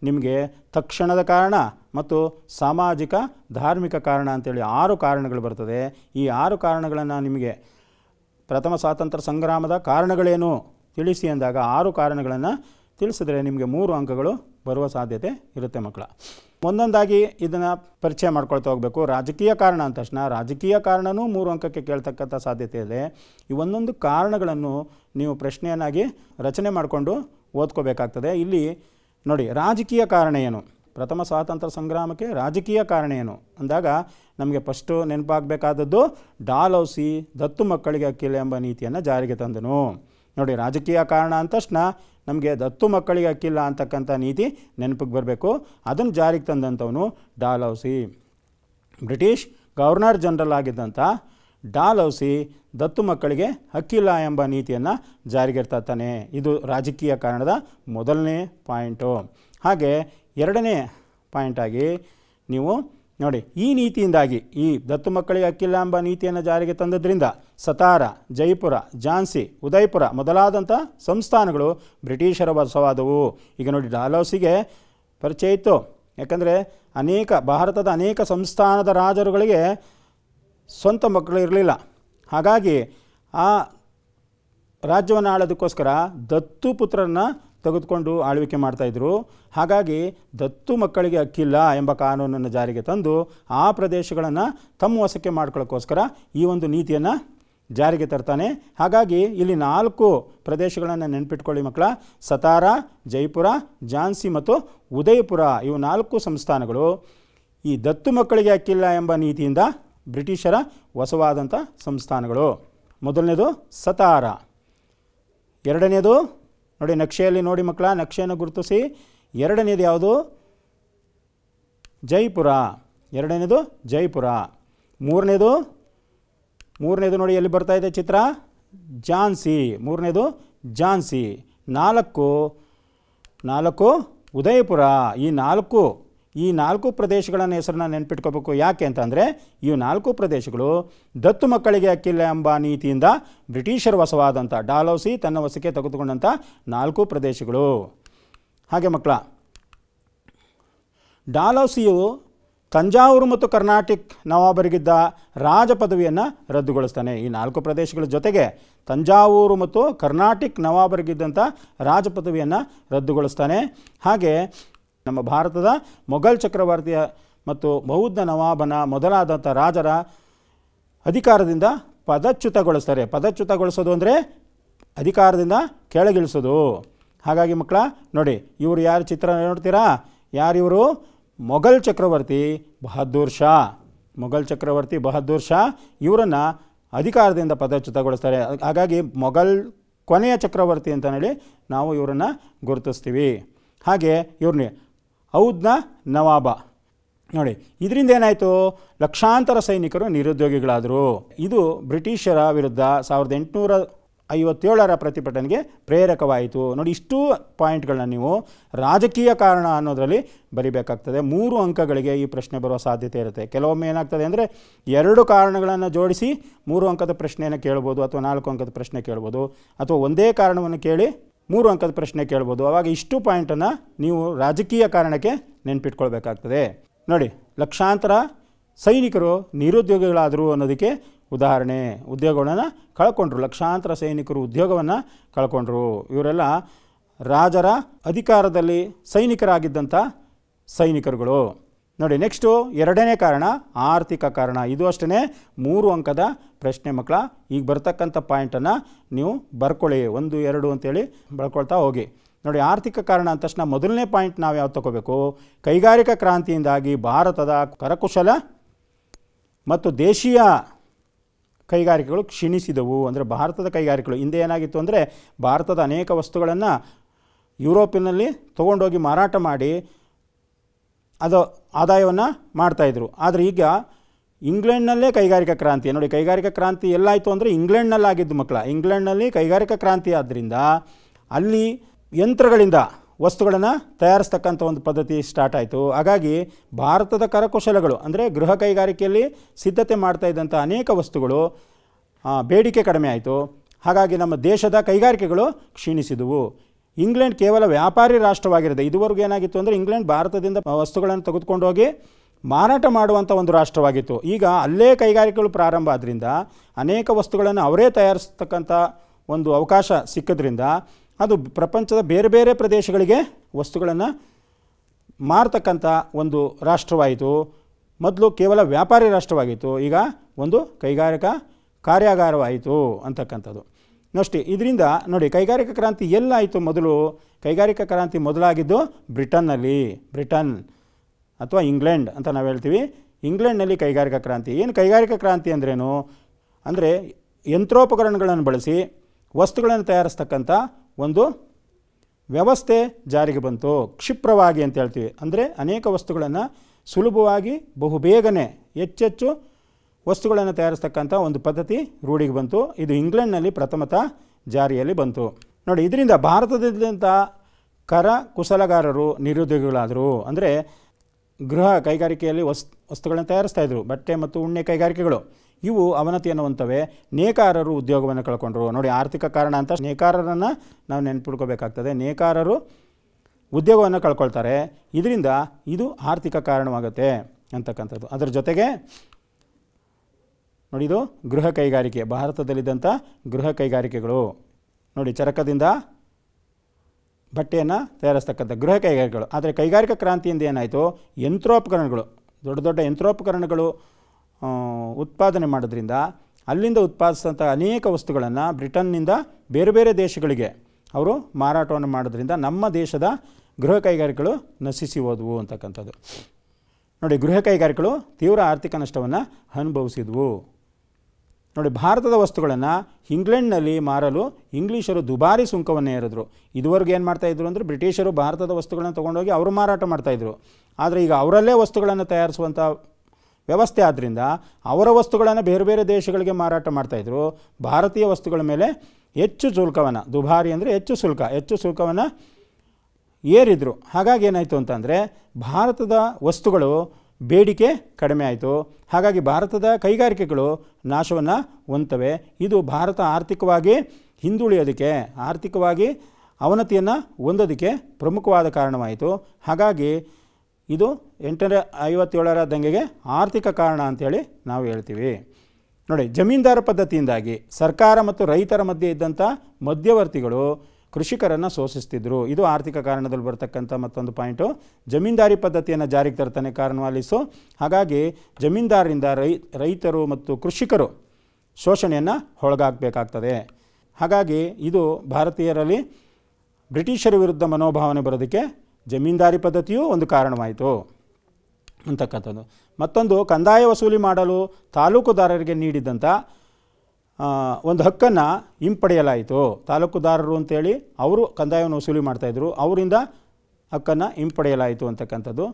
ನಿಮಗೆ ತಕ್ಷಣದ ಕಾರಣ ಮತ್ತು ಸಾಮಾಜಿಕ ಧಾರ್ಮಿಕ ಕಾರಣ ಅಂತೇಳಿ ಆರು ಕಾರಣಗಳು ಬರ್ತದೆ ಈ ಆರು ಕಾರಣಗಳನ್ನು ನಿಮಗೆ ಪ್ರಥಮ ಸ್ವಾತಂತ್ರ್ಯ ಸಂಗ್ರಾಮದ ಕಾರಣಗಳೇನು ತಿಳಿಸಿ ಅಂದಾಗ ಆರು ಕಾರಣಗಳನ್ನು ತಿಳಿಸಿದ್ರೆ ನಿಮಗೆ ಮೂರು ಅಂಕಗಳು ಬರುವ ಸಾಧ್ಯತೆ ಇರುತ್ತೆ ಮಕ್ಕಳ ಒಂದೊಂದಾಗಿ ಇದನ್ನು ಪರಿಚಯ ಮಾಡ್ಕೊಳ್ತಾ ಹೋಗಬೇಕು ರಾಜಕೀಯ ಕಾರಣ ಅಂದ ತಕ್ಷಣ ರಾಜಕೀಯ ಕಾರಣವೂ ಮೂರು ಅಂಕಕ್ಕೆ ಕೇಳ್ತಕ್ಕಂಥ ಸಾಧ್ಯತೆ ಇದೆ ಈ ಒಂದೊಂದು ಕಾರಣಗಳನ್ನು ನೀವು ಪ್ರಶ್ನೆಯನ್ನಾಗಿ ರಚನೆ ಮಾಡಿಕೊಂಡು ಓದ್ಕೋಬೇಕಾಗ್ತದೆ ಇಲ್ಲಿ ನೋಡಿ ರಾಜಕೀಯ ಕಾರಣ ಏನು ಪ್ರಥಮ ಸ್ವಾತಂತ್ರ್ಯ ಸಂಗ್ರಾಮಕ್ಕೆ ರಾಜಕೀಯ ಕಾರಣ ಏನು ಅಂದಾಗ ನಮಗೆ ಫಸ್ಟು ನೆನಪಾಗಬೇಕಾದದ್ದು ಡಾಲೌಸಿ ದತ್ತು ಮಕ್ಕಳಿಗೆ ಅಕ್ಕಿಲ್ಲ ಎಂಬ ನೀತಿಯನ್ನು ಜಾರಿಗೆ ತಂದನು ನೋಡಿ ರಾಜಕೀಯ ಕಾರಣ ಅಂದ ತಕ್ಷಣ ನಮಗೆ ದತ್ತು ಮಕ್ಕಳಿಗೆ ಹಕ್ಕಿಲ್ಲ ಅಂತಕ್ಕಂಥ ನೀತಿ ನೆನಪಿಗೆ ಬರಬೇಕು ಅದನ್ನು ಜಾರಿಗೆ ತಂದಂಥವನು ಡಾಲೌಸಿ ಬ್ರಿಟಿಷ್ ಗವರ್ನರ್ ಜನರಲ್ ಆಗಿದ್ದಂಥ ಡಾಲೌಸಿ ದತ್ತು ಮಕ್ಕಳಿಗೆ ಹಕ್ಕಿಲ್ಲ ಎಂಬ ನೀತಿಯನ್ನು ಜಾರಿಗೆ ತಾನೆ ಇದು ರಾಜಕೀಯ ಕಾರಣದ ಮೊದಲನೇ ಪಾಯಿಂಟು ಹಾಗೆ ಎರಡನೇ ಪಾಯಿಂಟಾಗಿ ನೀವು ನೋಡಿ ಈ ನೀತಿಯಿಂದಾಗಿ ಈ ದತ್ತು ಮಕ್ಕಳಿಗೆ ಅಕ್ಕಿಲ್ಲ ಎಂಬ ನೀತಿಯನ್ನು ಜಾರಿಗೆ ತಂದದ್ರಿಂದ ಸತಾರ ಜೈಪುರ ಝಾನ್ಸಿ ಉದಯ್ಪುರ ಮೊದಲಾದಂಥ ಸಂಸ್ಥಾನಗಳು ಬ್ರಿಟಿಷರ ವಸವಾದವು ಈಗ ನೋಡಿ ಪರಿಚಯ ಇತ್ತು ಯಾಕಂದರೆ ಅನೇಕ ಭಾರತದ ಅನೇಕ ಸಂಸ್ಥಾನದ ರಾಜರುಗಳಿಗೆ ಸ್ವಂತ ಮಕ್ಕಳು ಇರಲಿಲ್ಲ ಹಾಗಾಗಿ ಆ ರಾಜ್ಯವನ್ನು ಆಳೋದಕ್ಕೋಸ್ಕರ ದತ್ತು ಪುತ್ರರನ್ನು ತೆಗೆದುಕೊಂಡು ಆಳ್ವಿಕೆ ಮಾಡ್ತಾಯಿದ್ರು ಹಾಗಾಗಿ ದತ್ತು ಮಕ್ಕಳಿಗೆ ಅಕ್ಕಿಲ್ಲ ಎಂಬ ಕಾನೂನನ್ನು ಜಾರಿಗೆ ತಂದು ಆ ಪ್ರದೇಶಗಳನ್ನು ತಮ್ಮ ವಶಕ್ಕೆ ಮಾಡ್ಕೊಳ್ಳೋಕ್ಕೋಸ್ಕರ ಈ ಒಂದು ನೀತಿಯನ್ನು ಜಾರಿಗೆ ತರ್ತಾನೆ ಹಾಗಾಗಿ ಇಲ್ಲಿ ನಾಲ್ಕು ಪ್ರದೇಶಗಳನ್ನು ನೆನ್ಪಿಟ್ಕೊಳ್ಳಿ ಮಕ್ಕಳ ಸತಾರ ಜೈಪುರ ಝಾನ್ಸಿ ಮತ್ತು ಉದಯಪುರ ಇವು ನಾಲ್ಕು ಸಂಸ್ಥಾನಗಳು ಈ ದತ್ತು ಮಕ್ಕಳಿಗೆ ಅಕ್ಕಿಲ್ಲ ಎಂಬ ನೀತಿಯಿಂದ ಬ್ರಿಟಿಷರ ವಸವಾದಂಥ ಸಂಸ್ಥಾನಗಳು ಮೊದಲನೇದು ಸತಾರ ಎರಡನೇದು ನೋಡಿ ನಕ್ಷೆಯಲ್ಲಿ ನೋಡಿ ಮಕ್ಕಳ ನಕ್ಷೆಯನ್ನು ಗುರುತಿಸಿ ಎರಡನೇದು ಯಾವುದು ಜೈಪುರ ಎರಡನೇದು ಜೈಪುರ ಮೂರನೇದು ಮೂರನೇದು ನೋಡಿ ಎಲ್ಲಿ ಬರ್ತಾ ಇದೆ ಚಿತ್ರ ಝಾನ್ಸಿ ಮೂರನೇದು ಝಾನ್ಸಿ ನಾಲ್ಕು ನಾಲ್ಕು ಉದಯಪುರ ಈ ನಾಲ್ಕು ಈ ನಾಲ್ಕು ಪ್ರದೇಶಗಳ ಹೆಸರನ್ನ ನೆನ್ಪಿಟ್ಕೋಬೇಕು ಯಾಕೆ ಅಂತಂದರೆ ಈ ನಾಲ್ಕು ಪ್ರದೇಶಗಳು ದತ್ತು ಮಕ್ಕಳಿಗೆ ಅಕ್ಕಿಲ್ಲ ಎಂಬ ನೀತಿಯಿಂದ ಬ್ರಿಟಿಷರು ವಸವಾದಂಥ ಡಾಲೌಸಿ ತನ್ನ ವಸಕ್ಕೆ ತೆಗೆದುಕೊಂಡಂಥ ನಾಲ್ಕು ಪ್ರದೇಶಗಳು ಹಾಗೆ ಮಕ್ಕಳ ಡಾಲೌಸಿಯು ತಂಜಾವೂರು ಮತ್ತು ಕರ್ನಾಟಕ ನವಾಬರಿಗಿದ್ದ ರಾಜ ಪದವಿಯನ್ನು ರದ್ದುಗೊಳಿಸ್ತಾನೆ ಈ ನಾಲ್ಕು ಪ್ರದೇಶಗಳ ಜೊತೆಗೆ ತಂಜಾವೂರು ಮತ್ತು ಕರ್ನಾಟಕ ನವಾಬರಿಗಿದ್ದಂಥ ರಾಜಪದವಿಯನ್ನು ರದ್ದುಗೊಳಿಸ್ತಾನೆ ಹಾಗೆ ನಮ್ಮ ಭಾರತದ ಮೊಘಲ್ ಚಕ್ರವರ್ತಿಯ ಮತ್ತು ಬೌದ್ಧ ನವಾಬನ ಮೊದಲಾದಂಥ ರಾಜರ ಅಧಿಕಾರದಿಂದ ಪದಚ್ಯುತಗೊಳಿಸ್ತಾರೆ ಪದಚ್ಯುತಗೊಳಿಸೋದು ಅಂದರೆ ಅಧಿಕಾರದಿಂದ ಕೆಳಗಿಳಿಸೋದು ಹಾಗಾಗಿ ಮಕ್ಕಳ ನೋಡಿ ಇವರು ಯಾರು ಚಿತ್ರ ನೋಡ್ತೀರಾ ಯಾರಿವರು ಮೊಘಲ್ ಚಕ್ರವರ್ತಿ ಬಹದ್ದೂರ್ ಶಾ ಮೊಘಲ್ ಚಕ್ರವರ್ತಿ ಬಹದ್ದೂರ್ ಶಾ ಇವರನ್ನು ಅಧಿಕಾರದಿಂದ ಪದಚ್ಯುತಗೊಳಿಸ್ತಾರೆ ಹಾಗಾಗಿ ಮೊಘಲ್ ಕೊನೆಯ ಚಕ್ರವರ್ತಿ ಅಂತ ಹೇಳಿ ನಾವು ಇವರನ್ನು ಗುರುತಿಸ್ತೀವಿ ಹಾಗೆ ಇವ್ರನ್ನೇ ಔದ್ನ ನವಾಬ ನೋಡಿ ಇದರಿಂದ ಏನಾಯಿತು ಲಕ್ಷಾಂತರ ಸೈನಿಕರು ನಿರುದ್ಯೋಗಿಗಳಾದರು ಇದು ಬ್ರಿಟಿಷರ ವಿರುದ್ಧ ಸಾವಿರದ ಎಂಟುನೂರ ಐವತ್ತೇಳರ ಪ್ರತಿಭಟನೆಗೆ ಪ್ರೇರಕವಾಯಿತು ನೋಡಿ ಇಷ್ಟು ಪಾಯಿಂಟ್ಗಳನ್ನ ನೀವು ರಾಜಕೀಯ ಕಾರಣ ಅನ್ನೋದರಲ್ಲಿ ಬರಿಬೇಕಾಗ್ತದೆ ಮೂರು ಅಂಕಗಳಿಗೆ ಈ ಪ್ರಶ್ನೆ ಬರುವ ಸಾಧ್ಯತೆ ಇರುತ್ತೆ ಕೆಲವೊಮ್ಮೆ ಏನಾಗ್ತದೆ ಅಂದರೆ ಎರಡು ಕಾರಣಗಳನ್ನು ಜೋಡಿಸಿ ಮೂರು ಅಂಕದ ಪ್ರಶ್ನೆಯನ್ನು ಕೇಳ್ಬೋದು ಅಥವಾ ನಾಲ್ಕು ಅಂಕದ ಪ್ರಶ್ನೆ ಕೇಳ್ಬೋದು ಅಥವಾ ಒಂದೇ ಕಾರಣವನ್ನು ಕೇಳಿ ಮೂರು ಅಂಕದ ಪ್ರಶ್ನೆ ಕೇಳ್ಬೋದು ಅವಾಗ ಇಷ್ಟು ಪಾಯಿಂಟನ್ನು ನೀವು ರಾಜಕೀಯ ಕಾರಣಕ್ಕೆ ನೆನ್ಪಿಟ್ಕೊಳ್ಬೇಕಾಗ್ತದೆ ನೋಡಿ ಲಕ್ಷಾಂತರ ಸೈನಿಕರು ನಿರುದ್ಯೋಗಿಗಳಾದರು ಅನ್ನೋದಕ್ಕೆ ಉದಾಹರಣೆ ಉದ್ಯೋಗವನ್ನು ಕಳ್ಕೊಂಡ್ರು ಲಕ್ಷಾಂತರ ಸೈನಿಕರು ಉದ್ಯೋಗವನ್ನು ಕಳ್ಕೊಂಡ್ರು ಇವರೆಲ್ಲ ರಾಜರ ಅಧಿಕಾರದಲ್ಲಿ ಸೈನಿಕರಾಗಿದ್ದಂಥ ಸೈನಿಕರುಗಳು ನೋಡಿ ನೆಕ್ಸ್ಟು ಎರಡನೇ ಕಾರಣ ಆರ್ಥಿಕ ಕಾರಣ ಇದು ಅಷ್ಟೇ ಮೂರು ಅಂಕದ ಪ್ರಶ್ನೆ ಮಕ್ಕಳ ಈಗ ಬರ್ತಕ್ಕಂಥ ಪಾಯಿಂಟನ್ನು ನೀವು ಬರ್ಕೊಳ್ಳಿ ಒಂದು ಎರಡು ಅಂತೇಳಿ ಬಳ್ಕೊಳ್ತಾ ಹೋಗಿ ನೋಡಿ ಆರ್ಥಿಕ ಕಾರಣ ಅಂದ ತಕ್ಷಣ ಮೊದಲನೇ ಪಾಯಿಂಟ್ ನಾವು ಯಾವ್ದು ತಗೋಬೇಕು ಕೈಗಾರಿಕಾ ಕ್ರಾಂತಿಯಿಂದಾಗಿ ಭಾರತದ ಕರಕುಶಲ ಮತ್ತು ದೇಶೀಯ ಕೈಗಾರಿಕೆಗಳು ಕ್ಷೀಣಿಸಿದವು ಅಂದರೆ ಭಾರತದ ಕೈಗಾರಿಕೆಗಳು ಹಿಂದೆ ಏನಾಗಿತ್ತು ಅಂದರೆ ಭಾರತದ ಅನೇಕ ವಸ್ತುಗಳನ್ನು ಯುರೋಪಿನಲ್ಲಿ ತೊಗೊಂಡೋಗಿ ಮಾರಾಟ ಮಾಡಿ ಅದು ಆದಾಯವನ್ನು ಮಾಡ್ತಾಯಿದ್ರು ಆದರೆ ಈಗ ಇಂಗ್ಲೆಂಡ್ನಲ್ಲೇ ಕೈಗಾರಿಕಾ ಕ್ರಾಂತಿ ನೋಡಿ ಕೈಗಾರಿಕಾ ಕ್ರಾಂತಿ ಎಲ್ಲಾಯಿತು ಅಂದರೆ ಇಂಗ್ಲೆಂಡ್ನಲ್ಲಿ ಆಗಿದ್ದು ಮಕ್ಕಳ ಇಂಗ್ಲೆಂಡ್ನಲ್ಲಿ ಕೈಗಾರಿಕಾ ಕ್ರಾಂತಿ ಆದ್ದರಿಂದ ಅಲ್ಲಿ ಯಂತ್ರಗಳಿಂದ ವಸ್ತುಗಳನ್ನು ತಯಾರಿಸ್ತಕ್ಕಂಥ ಒಂದು ಪದ್ಧತಿ ಸ್ಟಾರ್ಟ್ ಆಯಿತು ಹಾಗಾಗಿ ಭಾರತದ ಕರಕುಶಲಗಳು ಅಂದರೆ ಗೃಹ ಕೈಗಾರಿಕೆಯಲ್ಲಿ ಸಿದ್ಧತೆ ಮಾಡ್ತಾ ಇದ್ದಂಥ ಅನೇಕ ವಸ್ತುಗಳು ಬೇಡಿಕೆ ಕಡಿಮೆ ಆಯಿತು ಹಾಗಾಗಿ ನಮ್ಮ ದೇಶದ ಕೈಗಾರಿಕೆಗಳು ಕ್ಷೀಣಿಸಿದವು ಇಂಗ್ಲೆಂಡ್ ಕೇವಲ ವ್ಯಾಪಾರಿ ರಾಷ್ಟ್ರವಾಗಿರದೆ ಇದುವರೆಗೂ ಏನಾಗಿತ್ತು ಅಂದರೆ ಇಂಗ್ಲೆಂಡ್ ಭಾರತದಿಂದ ವಸ್ತುಗಳನ್ನು ತೆಗೆದುಕೊಂಡು ಹೋಗಿ ಮಾರಾಟ ಮಾಡುವಂಥ ಒಂದು ರಾಷ್ಟ್ರವಾಗಿತ್ತು ಈಗ ಅಲ್ಲೇ ಕೈಗಾರಿಕೆಗಳು ಪ್ರಾರಂಭ ಆದ್ದರಿಂದ ಅನೇಕ ವಸ್ತುಗಳನ್ನು ಅವರೇ ತಯಾರಿಸ್ತಕ್ಕಂಥ ಒಂದು ಅವಕಾಶ ಸಿಕ್ಕದ್ರಿಂದ ಅದು ಪ್ರಪಂಚದ ಬೇರೆ ಬೇರೆ ಪ್ರದೇಶಗಳಿಗೆ ವಸ್ತುಗಳನ್ನು ಮಾರತಕ್ಕಂಥ ಒಂದು ರಾಷ್ಟ್ರವಾಯಿತು ಮೊದಲು ಕೇವಲ ವ್ಯಾಪಾರಿ ರಾಷ್ಟ್ರವಾಗಿತ್ತು ಈಗ ಒಂದು ಕೈಗಾರಿಕಾ ಕಾರ್ಯಾಗಾರವಾಯಿತು ಅಂತಕ್ಕಂಥದ್ದು ಅಷ್ಟೇ ಇದರಿಂದ ನೋಡಿ ಕೈಗಾರಿಕಾ ಕ್ರಾಂತಿ ಎಲ್ಲಾಯಿತು ಮೊದಲು ಕೈಗಾರಿಕಾ ಕ್ರಾಂತಿ ಮೊದಲಾಗಿದ್ದು ಬ್ರಿಟನ್ನಲ್ಲಿ ಬ್ರಿಟನ್ ಅಥವಾ ಇಂಗ್ಲೆಂಡ್ ಅಂತ ನಾವು ಹೇಳ್ತೀವಿ ಇಂಗ್ಲೆಂಡ್ನಲ್ಲಿ ಕೈಗಾರಿಕಾ ಕ್ರಾಂತಿ ಏನು ಕೈಗಾರಿಕಾ ಕ್ರಾಂತಿ ಅಂದ್ರೇನು ಅಂದರೆ ಯಂತ್ರೋಪಕರಣಗಳನ್ನು ಬಳಸಿ ವಸ್ತುಗಳನ್ನು ತಯಾರಿಸ್ತಕ್ಕಂಥ ಒಂದು ವ್ಯವಸ್ಥೆ ಜಾರಿಗೆ ಬಂತು ಕ್ಷಿಪ್ರವಾಗಿ ಅಂತ ಹೇಳ್ತೀವಿ ಅಂದರೆ ಅನೇಕ ವಸ್ತುಗಳನ್ನು ಸುಲಭವಾಗಿ ಬಹುಬೇಗನೆ ಹೆಚ್ಚೆಚ್ಚು ವಸ್ತುಗಳನ್ನು ತಯಾರಿಸ್ತಕ್ಕಂಥ ಒಂದು ಪದ್ಧತಿ ರೂಢಿಗೆ ಬಂತು ಇದು ಇಂಗ್ಲೆಂಡ್ನಲ್ಲಿ ಪ್ರಥಮತ ಜಾರಿಯಲ್ಲಿ ಬಂತು ನೋಡಿ ಇದರಿಂದ ಭಾರತದಾದ್ಯಂತ ಕರ ಕುಶಲಗಾರರು ನಿರುದ್ಯೋಗಿಗಳಾದರು ಅಂದರೆ ಗೃಹ ಕೈಗಾರಿಕೆಯಲ್ಲಿ ವಸ್ ವಸ್ತುಗಳನ್ನು ಇದ್ದರು ಬಟ್ಟೆ ಮತ್ತು ಉಣ್ಣೆ ಕೈಗಾರಿಕೆಗಳು ಇವು ಅವನತಿಯನ್ನು ಹೊಂತವೆ ನೇಕಾರರು ಉದ್ಯೋಗವನ್ನು ಕಳ್ಕೊಂಡ್ರು ನೋಡಿ ಆರ್ಥಿಕ ಕಾರಣ ಅಂತ ನೇಕಾರರನ್ನು ನಾವು ನೆನ್ಪಿಡ್ಕೋಬೇಕಾಗ್ತದೆ ನೇಕಾರರು ಉದ್ಯೋಗವನ್ನು ಕಳ್ಕೊಳ್ತಾರೆ ಇದರಿಂದ ಇದು ಆರ್ಥಿಕ ಕಾರಣವಾಗುತ್ತೆ ಅಂತಕ್ಕಂಥದ್ದು ಅದರ ಜೊತೆಗೆ ನೋಡಿ ಇದು ಗೃಹ ಕೈಗಾರಿಕೆ ಭಾರತದಲ್ಲಿದ್ದಂಥ ಗೃಹ ಕೈಗಾರಿಕೆಗಳು ನೋಡಿ ಚರಕದಿಂದ ಬಟ್ಟೆಯನ್ನು ತಯಾರಿಸ್ತಕ್ಕಂಥ ಗೃಹ ಕೈಗಾರಿಕೆಗಳು ಆದರೆ ಕೈಗಾರಿಕಾ ಕ್ರಾಂತಿಯಿಂದ ಏನಾಯಿತು ಯಂತ್ರೋಪಕರಣಗಳು ದೊಡ್ಡ ದೊಡ್ಡ ಯಂತ್ರೋಪಕರಣಗಳು ಉತ್ಪಾದನೆ ಮಾಡೋದ್ರಿಂದ ಅಲ್ಲಿಂದ ಉತ್ಪಾದಿಸಿದಂಥ ಅನೇಕ ವಸ್ತುಗಳನ್ನು ಬ್ರಿಟನ್ನಿಂದ ಬೇರೆ ಬೇರೆ ದೇಶಗಳಿಗೆ ಅವರು ಮಾರಾಟವನ್ನು ಮಾಡೋದ್ರಿಂದ ನಮ್ಮ ದೇಶದ ಗೃಹ ಕೈಗಾರಿಕೆಗಳು ನಶಿಸಿ ಹೋದವು ಅಂತಕ್ಕಂಥದ್ದು ನೋಡಿ ಗೃಹ ಕೈಗಾರಿಕೆಗಳು ತೀವ್ರ ಆರ್ಥಿಕ ನಷ್ಟವನ್ನು ಅನುಭವಿಸಿದ್ವು ನೋಡಿ ಭಾರತದ ವಸ್ತುಗಳನ್ನು ಇಂಗ್ಲೆಂಡ್ನಲ್ಲಿ ಮಾರಲು ಇಂಗ್ಲೀಷರು ದುಬಾರಿ ಸುಂಕವನ್ನು ಏರಿದ್ರು ಇದುವರೆಗೂ ಏನು ಮಾಡ್ತಾಯಿದ್ರು ಅಂದರೆ ಬ್ರಿಟಿಷರು ಭಾರತದ ವಸ್ತುಗಳನ್ನು ತೊಗೊಂಡೋಗಿ ಅವರು ಮಾರಾಟ ಮಾಡ್ತಾಯಿದ್ರು ಆದರೆ ಈಗ ಅವರಲ್ಲೇ ವಸ್ತುಗಳನ್ನು ತಯಾರಿಸುವಂಥ ವ್ಯವಸ್ಥೆ ಆದ್ದರಿಂದ ಅವರ ವಸ್ತುಗಳನ್ನು ಬೇರೆ ಬೇರೆ ದೇಶಗಳಿಗೆ ಮಾರಾಟ ಮಾಡ್ತಾಯಿದ್ರು ಭಾರತೀಯ ವಸ್ತುಗಳ ಮೇಲೆ ಹೆಚ್ಚು ಶುಲ್ಕವನ್ನು ದುಬಾರಿ ಅಂದರೆ ಹೆಚ್ಚು ಶುಲ್ಕ ಹೆಚ್ಚು ಶುಲ್ಕವನ್ನು ಏರಿದರು ಹಾಗಾಗಿ ಏನಾಯಿತು ಅಂತಂದರೆ ಭಾರತದ ವಸ್ತುಗಳು ಬೇಡಿಕೆ ಕಡಿಮೆ ಆಯಿತು ಹಾಗಾಗಿ ಭಾರತದ ಕೈಗಾರಿಕೆಗಳು ನಾಶವನ್ನು ಹೊಂತವೆ ಇದು ಭಾರತ ಆರ್ಥಿಕವಾಗಿ ಹಿಂದುಳಿಯೋದಕ್ಕೆ ಆರ್ಥಿಕವಾಗಿ ಅವನತಿಯನ್ನು ಹೊಂದೋದಕ್ಕೆ ಪ್ರಮುಖವಾದ ಕಾರಣವಾಯಿತು ಹಾಗಾಗಿ ಇದು ಎಂಟನೇ ಐವತ್ತೇಳರ ದಂಗೆಗೆ ಆರ್ಥಿಕ ಕಾರಣ ಅಂಥೇಳಿ ನಾವು ಹೇಳ್ತೀವಿ ನೋಡಿ ಜಮೀನ್ದಾರ ಪದ್ಧತಿಯಿಂದಾಗಿ ಸರ್ಕಾರ ಮತ್ತು ರೈತರ ಮಧ್ಯೆ ಇದ್ದಂಥ ಮಧ್ಯವರ್ತಿಗಳು ಕೃಷಿಕರನ್ನು ಶೋಷಿಸ್ತಿದ್ರು ಇದು ಆರ್ಥಿಕ ಕಾರಣದಲ್ಲಿ ಬರ್ತಕ್ಕಂಥ ಮತ್ತೊಂದು ಪಾಯಿಂಟು ಜಮೀನ್ದಾರಿ ಪದ್ಧತಿಯನ್ನು ಜಾರಿಗೆ ತರ್ತಾನೆ ಕಾರಣವಾಲಿಸು ಹಾಗಾಗಿ ಜಮೀನ್ದಾರರಿಂದ ರೈ ರೈತರು ಮತ್ತು ಕೃಷಿಕರು ಶೋಷಣೆಯನ್ನು ಒಳಗಾಗಬೇಕಾಗ್ತದೆ ಹಾಗಾಗಿ ಇದು ಭಾರತೀಯರಲ್ಲಿ ಬ್ರಿಟಿಷರ ವಿರುದ್ಧ ಮನೋಭಾವನೆ ಬರೋದಕ್ಕೆ ಜಮೀನ್ದಾರಿ ಪದ್ಧತಿಯೂ ಒಂದು ಕಾರಣವಾಯಿತು ಅಂತಕ್ಕಂಥದ್ದು ಮತ್ತೊಂದು ಕಂದಾಯ ವಸೂಲಿ ಮಾಡಲು ತಾಲೂಕುದಾರರಿಗೆ ನೀಡಿದಂಥ ಒಂದು ಹಕ್ಕನ್ನು ಹಿಂಪಡೆಯಲಾಯಿತು ತಾಲೂಕುದಾರರು ಅಂತೇಳಿ ಅವರು ಕಂದಾಯವನ್ನು ವಸೂಲಿ ಮಾಡ್ತಾಯಿದ್ರು ಅವರಿಂದ ಹಕ್ಕನ್ನು ಹಿಂಪಡೆಯಲಾಯಿತು ಅಂತಕ್ಕಂಥದ್ದು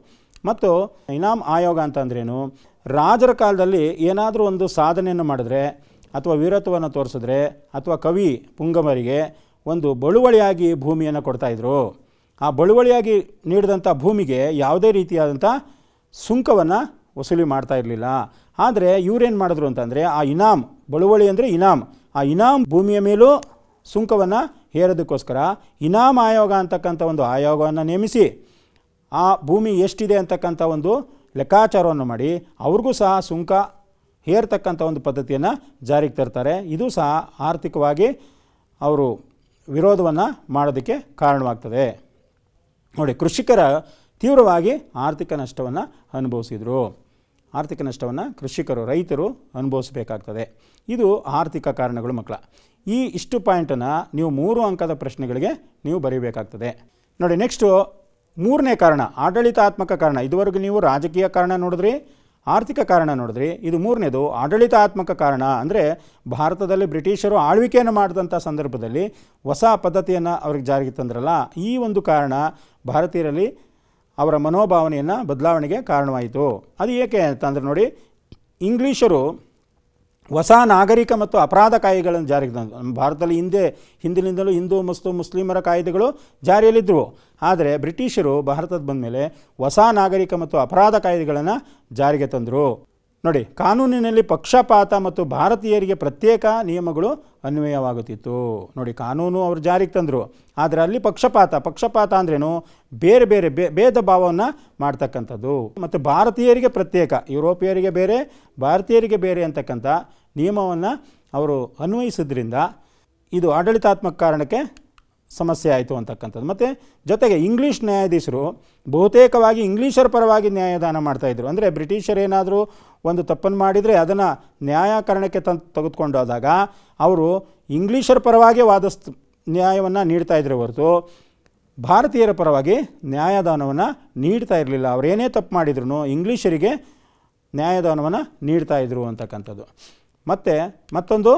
ಮತ್ತು ಇನಾಮ್ ಆಯೋಗ ಅಂತಂದ್ರೇನು ರಾಜರ ಕಾಲದಲ್ಲಿ ಏನಾದರೂ ಒಂದು ಸಾಧನೆಯನ್ನು ಮಾಡಿದ್ರೆ ಅಥವಾ ವೀರತ್ವವನ್ನು ತೋರಿಸಿದ್ರೆ ಅಥವಾ ಕವಿ ಪುಂಗಮರಿಗೆ ಒಂದು ಬಳುವಳಿಯಾಗಿ ಭೂಮಿಯನ್ನು ಕೊಡ್ತಾಯಿದ್ರು ಆ ಬಳುವಳಿಯಾಗಿ ನೀಡಿದಂಥ ಭೂಮಿಗೆ ಯಾವುದೇ ರೀತಿಯಾದಂಥ ಸುಂಕವನ್ನು ವಸೂಲಿ ಮಾಡ್ತಾ ಇರಲಿಲ್ಲ ಆದರೆ ಇವರೇನು ಮಾಡಿದ್ರು ಅಂತಂದರೆ ಆ ಇನಾಮ್ ಬಳುವಳಿ ಅಂದರೆ ಇನಾಮ್ ಆ ಇನಾಮ್ ಭೂಮಿಯ ಮೇಲೂ ಸುಂಕವನ್ನು ಹೇರೋದಕ್ಕೋಸ್ಕರ ಇನಾಮ್ ಆಯೋಗ ಅಂತಕ್ಕಂಥ ಒಂದು ಆಯೋಗವನ್ನು ನೇಮಿಸಿ ಆ ಭೂಮಿ ಎಷ್ಟಿದೆ ಅಂತಕ್ಕಂಥ ಒಂದು ಲೆಕ್ಕಾಚಾರವನ್ನು ಮಾಡಿ ಅವ್ರಿಗೂ ಸಹ ಸುಂಕ ಹೇರ್ತಕ್ಕಂಥ ಒಂದು ಪದ್ಧತಿಯನ್ನು ಜಾರಿಗೆ ತರ್ತಾರೆ ಇದು ಸಹ ಆರ್ಥಿಕವಾಗಿ ಅವರು ವಿರೋಧವನ್ನು ಮಾಡೋದಕ್ಕೆ ಕಾರಣವಾಗ್ತದೆ ನೋಡಿ ಕೃಷಿಕರ ತೀವ್ರವಾಗಿ ಆರ್ಥಿಕ ನಷ್ಟವನ್ನು ಅನುಭವಿಸಿದರು ಆರ್ಥಿಕ ನಷ್ಟವನ್ನು ಕೃಷಿಕರು ರೈತರು ಅನುಭವಿಸಬೇಕಾಗ್ತದೆ ಇದು ಆರ್ಥಿಕ ಕಾರಣಗಳು ಮಕ್ಕಳ ಈ ಇಷ್ಟು ಪಾಯಿಂಟನ್ನು ನೀವು ಮೂರು ಅಂಕದ ಪ್ರಶ್ನೆಗಳಿಗೆ ನೀವು ಬರೀಬೇಕಾಗ್ತದೆ ನೋಡಿ ನೆಕ್ಸ್ಟು ಮೂರನೇ ಕಾರಣ ಆಡಳಿತಾತ್ಮಕ ಕಾರಣ ಇದುವರೆಗೂ ನೀವು ರಾಜಕೀಯ ಕಾರಣ ನೋಡಿದ್ರಿ ಆರ್ಥಿಕ ಕಾರಣ ನೋಡಿದ್ರಿ ಇದು ಮೂರನೇದು ಆಡಳಿತಾತ್ಮಕ ಕಾರಣ ಅಂದರೆ ಭಾರತದಲ್ಲಿ ಬ್ರಿಟಿಷರು ಆಳ್ವಿಕೆಯನ್ನು ಮಾಡಿದಂಥ ಸಂದರ್ಭದಲ್ಲಿ ಹೊಸ ಪದ್ಧತಿಯನ್ನು ಅವ್ರಿಗೆ ಜಾರಿಗೆ ತಂದ್ರಲ್ಲ ಈ ಒಂದು ಕಾರಣ ಭಾರತೀಯರಲ್ಲಿ ಅವರ ಮನೋಭಾವನೆಯನ್ನು ಬದಲಾವಣೆಗೆ ಕಾರಣವಾಯಿತು ಅದು ಏಕೆ ಅಂತಂದರೆ ನೋಡಿ ಇಂಗ್ಲೀಷರು ಹೊಸ ನಾಗರಿಕ ಮತ್ತು ಅಪರಾಧ ಕಾಯ್ದೆಗಳನ್ನು ಜಾರಿಗೆ ತಂದರು ಭಾರತದಲ್ಲಿ ಹಿಂದೆ ಹಿಂದಿನಿಂದಲೂ ಹಿಂದೂ ಮಸ್ತು ಮುಸ್ಲಿಮರ ಕಾಯ್ದೆಗಳು ಜಾರಿಯಲ್ಲಿದ್ದವು ಆದರೆ ಬ್ರಿಟಿಷರು ಭಾರತದ ಬಂದ ಮೇಲೆ ಹೊಸ ನಾಗರಿಕ ಮತ್ತು ಅಪರಾಧ ಕಾಯ್ದೆಗಳನ್ನು ಜಾರಿಗೆ ತಂದರು ನೋಡಿ ಕಾನೂನಿನಲ್ಲಿ ಪಕ್ಷಪಾತ ಮತ್ತು ಭಾರತೀಯರಿಗೆ ಪ್ರತ್ಯೇಕ ನಿಯಮಗಳು ಅನ್ವಯವಾಗುತ್ತಿತ್ತು ನೋಡಿ ಕಾನೂನು ಅವರು ಜಾರಿಗೆ ತಂದರು ಆದರೆ ಅಲ್ಲಿ ಪಕ್ಷಪಾತ ಪಕ್ಷಪಾತ ಅಂದ್ರೇನು ಬೇರೆ ಬೇರೆ ಬೇ ಭೇದ ಭಾವವನ್ನು ಮಾಡ್ತಕ್ಕಂಥದ್ದು ಮತ್ತು ಭಾರತೀಯರಿಗೆ ಪ್ರತ್ಯೇಕ ಯುರೋಪಿಯರಿಗೆ ಬೇರೆ ಭಾರತೀಯರಿಗೆ ಬೇರೆ ಅಂತಕ್ಕಂಥ ನಿಯಮವನ್ನು ಅವರು ಅನ್ವಯಿಸಿದ್ರಿಂದ ಇದು ಆಡಳಿತಾತ್ಮಕ ಕಾರಣಕ್ಕೆ ಸಮಸ್ಯೆ ಆಯಿತು ಅಂತಕ್ಕಂಥದ್ದು ಮತ್ತು ಜೊತೆಗೆ ಇಂಗ್ಲೀಷ್ ನ್ಯಾಯಾಧೀಶರು ಬಹುತೇಕವಾಗಿ ಇಂಗ್ಲೀಷರ ಪರವಾಗಿ ನ್ಯಾಯದಾನ ಮಾಡ್ತಾಯಿದ್ರು ಅಂದರೆ ಬ್ರಿಟಿಷರೇನಾದರೂ ಒಂದು ತಪ್ಪನ್ನು ಮಾಡಿದರೆ ಅದನ್ನು ನ್ಯಾಯಕರಣಕ್ಕೆ ತಂದು ಹೋದಾಗ ಅವರು ಇಂಗ್ಲೀಷರ ಪರವಾಗಿ ವಾದಸ್ತು ನ್ಯಾಯವನ್ನು ನೀಡ್ತಾ ಇದ್ರೆ ಹೊರತು ಭಾರತೀಯರ ಪರವಾಗಿ ನ್ಯಾಯದಾನವನ್ನು ನೀಡ್ತಾ ಇರಲಿಲ್ಲ ಅವರೇನೇ ತಪ್ಪು ಮಾಡಿದ್ರು ಇಂಗ್ಲೀಷರಿಗೆ ನ್ಯಾಯದಾನವನ್ನು ನೀಡ್ತಾ ಇದ್ರು ಅಂತಕ್ಕಂಥದ್ದು ಮತ್ತು ಮತ್ತೊಂದು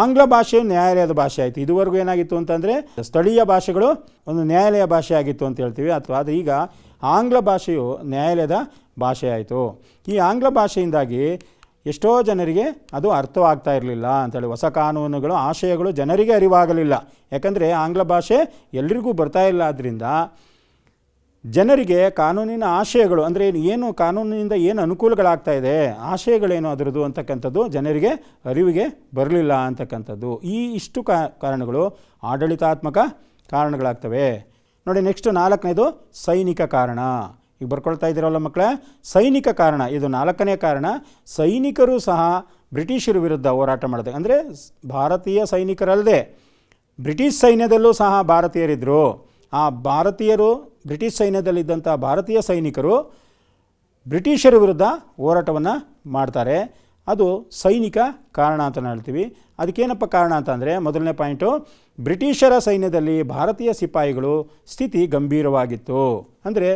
ಆಂಗ್ಲ ಭಾಷೆಯು ನ್ಯಾಯಾಲಯದ ಭಾಷೆ ಆಯಿತು ಇದುವರೆಗೂ ಏನಾಗಿತ್ತು ಅಂತಂದರೆ ಸ್ಥಳೀಯ ಭಾಷೆಗಳು ಒಂದು ನ್ಯಾಯಾಲಯ ಭಾಷೆ ಆಗಿತ್ತು ಅಂತ ಹೇಳ್ತೀವಿ ಅಥವಾ ಅದು ಈಗ ಆಂಗ್ಲ ಭಾಷೆಯು ನ್ಯಾಯಾಲಯದ ಭಾಷೆ ಆಯಿತು ಈ ಆಂಗ್ಲ ಭಾಷೆಯಿಂದಾಗಿ ಎಷ್ಟೋ ಜನರಿಗೆ ಅದು ಅರ್ಥವಾಗ್ತಾ ಇರಲಿಲ್ಲ ಅಂಥೇಳಿ ಹೊಸ ಕಾನೂನುಗಳು ಆಶಯಗಳು ಜನರಿಗೆ ಅರಿವಾಗಲಿಲ್ಲ ಯಾಕಂದರೆ ಆಂಗ್ಲ ಭಾಷೆ ಎಲ್ರಿಗೂ ಬರ್ತಾ ಇಲ್ಲ ಆದ್ದರಿಂದ ಜನರಿಗೆ ಕಾನೂನಿನ ಆಶಯಗಳು ಅಂದರೆ ಏನು ಕಾನೂನಿನಿಂದ ಏನು ಅನುಕೂಲಗಳಾಗ್ತಾ ಇದೆ ಆಶಯಗಳೇನು ಅದರದು ಅಂತಕ್ಕಂಥದ್ದು ಜನರಿಗೆ ಅರಿವಿಗೆ ಬರಲಿಲ್ಲ ಅಂತಕ್ಕಂಥದ್ದು ಈ ಇಷ್ಟು ಕಾರಣಗಳು ಆಡಳಿತಾತ್ಮಕ ಕಾರಣಗಳಾಗ್ತವೆ ನೋಡಿ ನೆಕ್ಸ್ಟ್ ನಾಲ್ಕನೇದು ಸೈನಿಕ ಕಾರಣ ಈಗ ಬರ್ಕೊಳ್ತಾ ಇದ್ದೀರಲ್ಲ ಮಕ್ಕಳ ಸೈನಿಕ ಕಾರಣ ಇದು ನಾಲ್ಕನೇ ಕಾರಣ ಸೈನಿಕರು ಸಹ ಬ್ರಿಟಿಷರ ವಿರುದ್ಧ ಹೋರಾಟ ಮಾಡಿದೆ ಅಂದರೆ ಭಾರತೀಯ ಸೈನಿಕರಲ್ಲದೆ ಬ್ರಿಟಿಷ್ ಸೈನ್ಯದಲ್ಲೂ ಸಹ ಭಾರತೀಯರಿದ್ದರು ಆ ಭಾರತೀಯರು ಬ್ರಿಟಿಷ್ ಸೈನ್ಯದಲ್ಲಿದ್ದಂಥ ಭಾರತೀಯ ಸೈನಿಕರು ಬ್ರಿಟಿಷರ ವಿರುದ್ಧ ಹೋರಾಟವನ್ನು ಮಾಡ್ತಾರೆ ಅದು ಸೈನಿಕ ಕಾರಣ ಅಂತ ಹೇಳ್ತೀವಿ ಅದಕ್ಕೇನಪ್ಪ ಕಾರಣ ಅಂತಂದರೆ ಮೊದಲನೇ ಪಾಯಿಂಟು ಬ್ರಿಟಿಷರ ಸೈನ್ಯದಲ್ಲಿ ಭಾರತೀಯ ಸಿಪಾಯಿಗಳು ಸ್ಥಿತಿ ಗಂಭೀರವಾಗಿತ್ತು ಅಂದರೆ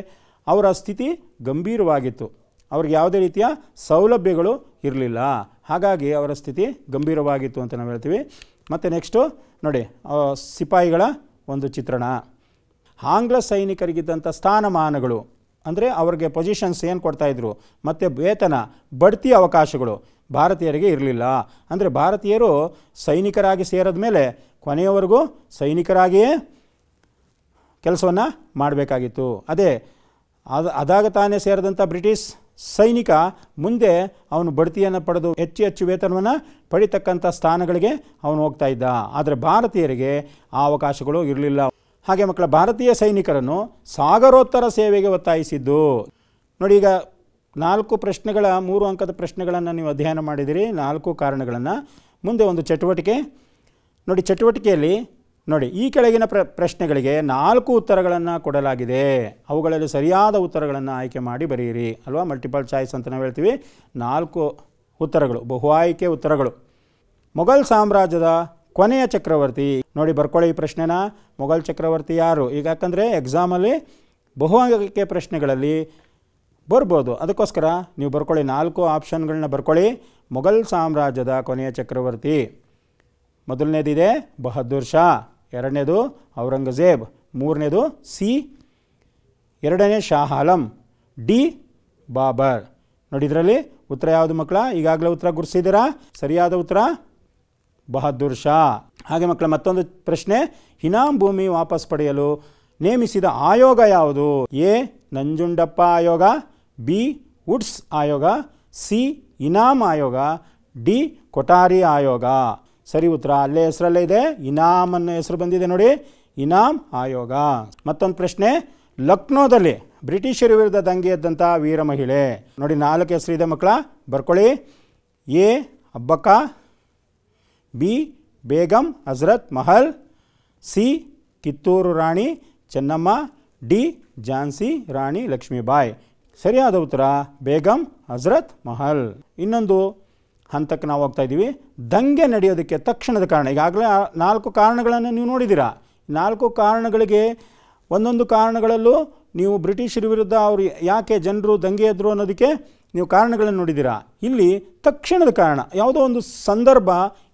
ಅವರ ಸ್ಥಿತಿ ಗಂಭೀರವಾಗಿತ್ತು ಅವ್ರಿಗೆ ಯಾವುದೇ ರೀತಿಯ ಸೌಲಭ್ಯಗಳು ಇರಲಿಲ್ಲ ಹಾಗಾಗಿ ಅವರ ಸ್ಥಿತಿ ಗಂಭೀರವಾಗಿತ್ತು ಅಂತ ನಾವು ಹೇಳ್ತೀವಿ ಮತ್ತು ನೆಕ್ಸ್ಟು ನೋಡಿ ಸಿಪಾಯಿಗಳ ಒಂದು ಚಿತ್ರಣ ಆಂಗ್ಲ ಸೈನಿಕರಿಗಿದ್ದಂಥ ಸ್ಥಾನಮಾನಗಳು ಅಂದರೆ ಅವ್ರಿಗೆ ಪೊಸಿಷನ್ಸ್ ಏನು ಕೊಡ್ತಾಯಿದ್ರು ಮತ್ತು ವೇತನ ಬಡ್ತಿ ಅವಕಾಶಗಳು ಭಾರತೀಯರಿಗೆ ಇರಲಿಲ್ಲ ಅಂದರೆ ಭಾರತೀಯರು ಸೈನಿಕರಾಗಿ ಸೇರಿದ ಮೇಲೆ ಕೊನೆಯವರೆಗೂ ಸೈನಿಕರಾಗಿಯೇ ಕೆಲಸವನ್ನು ಮಾಡಬೇಕಾಗಿತ್ತು ಅದೇ ಅದು ಅದಾಗ ತಾನೇ ಸೇರಿದಂಥ ಬ್ರಿಟಿಷ್ ಸೈನಿಕ ಮುಂದೆ ಅವನು ಬಡ್ತಿಯನ್ನು ಪಡೆದು ಹೆಚ್ಚು ಹೆಚ್ಚು ವೇತನವನ್ನು ಪಡಿತಕ್ಕಂಥ ಸ್ಥಾನಗಳಿಗೆ ಅವನು ಹೋಗ್ತಾ ಇದ್ದ ಆದರೆ ಭಾರತೀಯರಿಗೆ ಆ ಅವಕಾಶಗಳು ಇರಲಿಲ್ಲ ಹಾಗೆ ಮಕ್ಕಳ ಭಾರತೀಯ ಸೈನಿಕರನ್ನು ಸಾಗರೋತ್ತರ ಸೇವೆಗೆ ಒತ್ತಾಯಿಸಿದ್ದು ನೋಡಿ ಈಗ ನಾಲ್ಕು ಪ್ರಶ್ನೆಗಳ ಮೂರು ಅಂಕದ ಪ್ರಶ್ನೆಗಳನ್ನು ನೀವು ಅಧ್ಯಯನ ಮಾಡಿದಿರಿ ನಾಲ್ಕು ಕಾರಣಗಳನ್ನು ಮುಂದೆ ಒಂದು ಚಟುವಟಿಕೆ ನೋಡಿ ಚಟುವಟಿಕೆಯಲ್ಲಿ ನೋಡಿ ಈ ಕೆಳಗಿನ ಪ್ರ ಪ್ರಶ್ನೆಗಳಿಗೆ ನಾಲ್ಕು ಉತ್ತರಗಳನ್ನು ಕೊಡಲಾಗಿದೆ ಅವುಗಳಲ್ಲಿ ಸರಿಯಾದ ಉತ್ತರಗಳನ್ನು ಆಯ್ಕೆ ಮಾಡಿ ಬರೆಯಿರಿ ಅಲ್ವಾ ಮಲ್ಟಿಪಲ್ ಚಾಯ್ಸ್ ಅಂತ ನಾವು ಹೇಳ್ತೀವಿ ನಾಲ್ಕು ಉತ್ತರಗಳು ಬಹು ಆಯ್ಕೆ ಉತ್ತರಗಳು ಮೊಘಲ್ ಸಾಮ್ರಾಜ್ಯದ ಕೊನೆಯ ಚಕ್ರವರ್ತಿ ನೋಡಿ ಬರ್ಕೊಳ್ಳಿ ಈ ಪ್ರಶ್ನೆನ ಮೊಘಲ್ ಚಕ್ರವರ್ತಿ ಯಾರು ಈಗ ಯಾಕಂದರೆ ಎಕ್ಸಾಮಲ್ಲಿ ಬಹು ಆಯ್ಕೆ ಪ್ರಶ್ನೆಗಳಲ್ಲಿ ಬರ್ಬೋದು ಅದಕ್ಕೋಸ್ಕರ ನೀವು ಬರ್ಕೊಳ್ಳಿ ನಾಲ್ಕು ಆಪ್ಷನ್ಗಳನ್ನ ಬರ್ಕೊಳ್ಳಿ ಮೊಘಲ್ ಸಾಮ್ರಾಜ್ಯದ ಕೊನೆಯ ಚಕ್ರವರ್ತಿ ಮೊದಲನೇದಿದೆ ಬಹದ್ದೂರ್ ಶಾ ಎರಡನೇದು ಔರಂಗಜೇಬ್ ಮೂರನೇದು ಸಿ ಎರಡನೇ ಶಾಹಾಲಂ ಡಿ ಬಾಬರ್ ನೋಡಿ ಇದರಲ್ಲಿ ಉತ್ತರ ಯಾವುದು ಮಕ್ಕಳ ಈಗಾಗಲೇ ಉತ್ತರ ಗುರುಸಿದ್ದೀರಾ ಸರಿಯಾದ ಉತ್ತರ ಬಹದ್ದೂರ್ ಶಾ ಹಾಗೆ ಮಕ್ಕಳ ಮತ್ತೊಂದು ಪ್ರಶ್ನೆ ಹಿನಾಂ ಭೂಮಿ ವಾಪಸ್ ಪಡೆಯಲು ನೇಮಿಸಿದ ಆಯೋಗ ಯಾವುದು ಎ ನಂಜುಂಡಪ್ಪ ಆಯೋಗ ಬಿ ವುಡ್ಸ್ ಆಯೋಗ ಸಿ ಇನಾಮ್ ಆಯೋಗ ಡಿ ಕೊಠಾರಿ ಆಯೋಗ ಸರಿ ಉತ್ತರ ಅಲ್ಲೇ ಹೆಸರಲ್ಲೇ ಇದೆ ಇನಾಮ್ ಅನ್ನೋ ಹೆಸರು ಬಂದಿದೆ ನೋಡಿ ಇನಾಮ್ ಆಯೋಗ ಮತ್ತೊಂದು ಪ್ರಶ್ನೆ ಲಕ್ನೋದಲ್ಲಿ ಬ್ರಿಟಿಷರ ವಿರುದ್ಧ ದಂಗೆ ಎದ್ದಂಥ ವೀರ ಮಹಿಳೆ ನೋಡಿ ನಾಲ್ಕು ಹೆಸರಿದೆ ಮಕ್ಕಳ ಬರ್ಕೊಳ್ಳಿ A Abbakka B Begum Hazrat Mahal C Kittur Rani Chennamma D Jhansi Rani Lakshmibai ಸರಿಯಾದ ಉತ್ತರ ಬೇಗಂ ಹಜರತ್ ಮಹಲ್ ಇನ್ನೊಂದು ಹಂತಕ್ಕೆ ನಾವು ಹೋಗ್ತಾ ಇದ್ದೀವಿ ದಂಗೆ ನಡೆಯೋದಕ್ಕೆ ತಕ್ಷಣದ ಕಾರಣ ಈಗಾಗಲೇ ನಾಲ್ಕು ಕಾರಣಗಳನ್ನು ನೀವು ನೋಡಿದ್ದೀರಾ ನಾಲ್ಕು ಕಾರಣಗಳಿಗೆ ಒಂದೊಂದು ಕಾರಣಗಳಲ್ಲೂ ನೀವು ಬ್ರಿಟಿಷರ ವಿರುದ್ಧ ಅವರು ಯಾಕೆ ಜನರು ದಂಗೆ ಎದ್ರು ಅನ್ನೋದಕ್ಕೆ ನೀವು ಕಾರಣಗಳನ್ನು ನೋಡಿದ್ದೀರಾ ಇಲ್ಲಿ ತಕ್ಷಣದ ಕಾರಣ ಯಾವುದೋ ಒಂದು ಸಂದರ್ಭ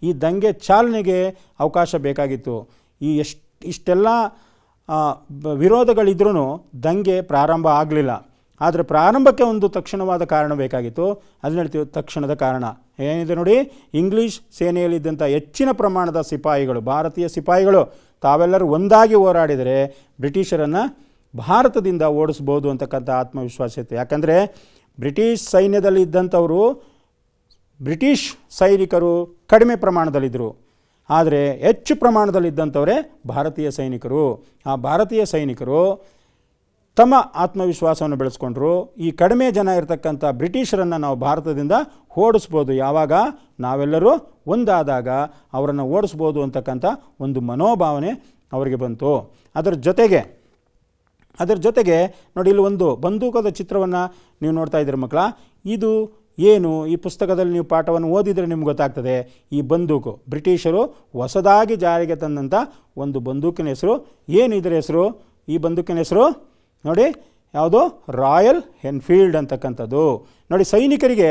ಈ ದಂಗೆ ಚಾಲನೆಗೆ ಅವಕಾಶ ಬೇಕಾಗಿತ್ತು ಈ ಎಷ್ಟು ಇಷ್ಟೆಲ್ಲ ವಿರೋಧಗಳಿದ್ರೂ ದಂಗೆ ಪ್ರಾರಂಭ ಆಗಲಿಲ್ಲ ಆದರೆ ಪ್ರಾರಂಭಕ್ಕೆ ಒಂದು ತಕ್ಷಣವಾದ ಕಾರಣ ಬೇಕಾಗಿತ್ತು ಅದನ್ನ ಹೇಳ್ತೀವಿ ತಕ್ಷಣದ ಕಾರಣ ಏನಿದೆ ನೋಡಿ ಇಂಗ್ಲೀಷ್ ಸೇನೆಯಲ್ಲಿದ್ದಂಥ ಹೆಚ್ಚಿನ ಪ್ರಮಾಣದ ಸಿಪಾಯಿಗಳು ಭಾರತೀಯ ಸಿಪಾಯಿಗಳು ತಾವೆಲ್ಲರೂ ಒಂದಾಗಿ ಹೋರಾಡಿದರೆ ಬ್ರಿಟಿಷರನ್ನು ಭಾರತದಿಂದ ಓಡಿಸ್ಬೋದು ಅಂತಕ್ಕಂಥ ಆತ್ಮವಿಶ್ವಾಸ ಇತ್ತು ಯಾಕಂದರೆ ಬ್ರಿಟಿಷ್ ಸೈನ್ಯದಲ್ಲಿ ಇದ್ದಂಥವರು ಬ್ರಿಟಿಷ್ ಸೈನಿಕರು ಕಡಿಮೆ ಪ್ರಮಾಣದಲ್ಲಿದ್ದರು ಆದರೆ ಹೆಚ್ಚು ಪ್ರಮಾಣದಲ್ಲಿದ್ದಂಥವರೇ ಭಾರತೀಯ ಸೈನಿಕರು ಆ ಭಾರತೀಯ ಸೈನಿಕರು ತಮ್ಮ ಆತ್ಮವಿಶ್ವಾಸವನ್ನು ಬೆಳೆಸ್ಕೊಂಡ್ರು ಈ ಕಡಿಮೆ ಜನ ಇರತಕ್ಕಂಥ ಬ್ರಿಟಿಷರನ್ನು ನಾವು ಭಾರತದಿಂದ ಓಡಿಸ್ಬೋದು ಯಾವಾಗ ನಾವೆಲ್ಲರೂ ಒಂದಾದಾಗ ಅವರನ್ನು ಓಡಿಸ್ಬೋದು ಅಂತಕ್ಕಂಥ ಒಂದು ಮನೋಭಾವನೆ ಅವರಿಗೆ ಬಂತು ಅದರ ಜೊತೆಗೆ ಅದರ ಜೊತೆಗೆ ನೋಡಿ ಇಲ್ಲಿ ಒಂದು ಬಂದೂಕದ ಚಿತ್ರವನ್ನು ನೀವು ನೋಡ್ತಾ ಇದ್ದೀರ ಮಕ್ಕಳ ಇದು ಏನು ಈ ಪುಸ್ತಕದಲ್ಲಿ ನೀವು ಪಾಠವನ್ನು ಓದಿದರೆ ನಿಮ್ಗೆ ಗೊತ್ತಾಗ್ತದೆ ಈ ಬಂದೂಕು ಬ್ರಿಟಿಷರು ಹೊಸದಾಗಿ ಜಾರಿಗೆ ತಂದಂಥ ಒಂದು ಬಂದೂಕಿನ ಹೆಸರು ಏನು ಇದರ ಹೆಸರು ಈ ಬಂದೂಕಿನ ಹೆಸರು ನೋಡಿ ಯಾವುದು ರಾಯಲ್ ಎನ್ಫೀಲ್ಡ್ ಅಂತಕ್ಕಂಥದ್ದು ನೋಡಿ ಸೈನಿಕರಿಗೆ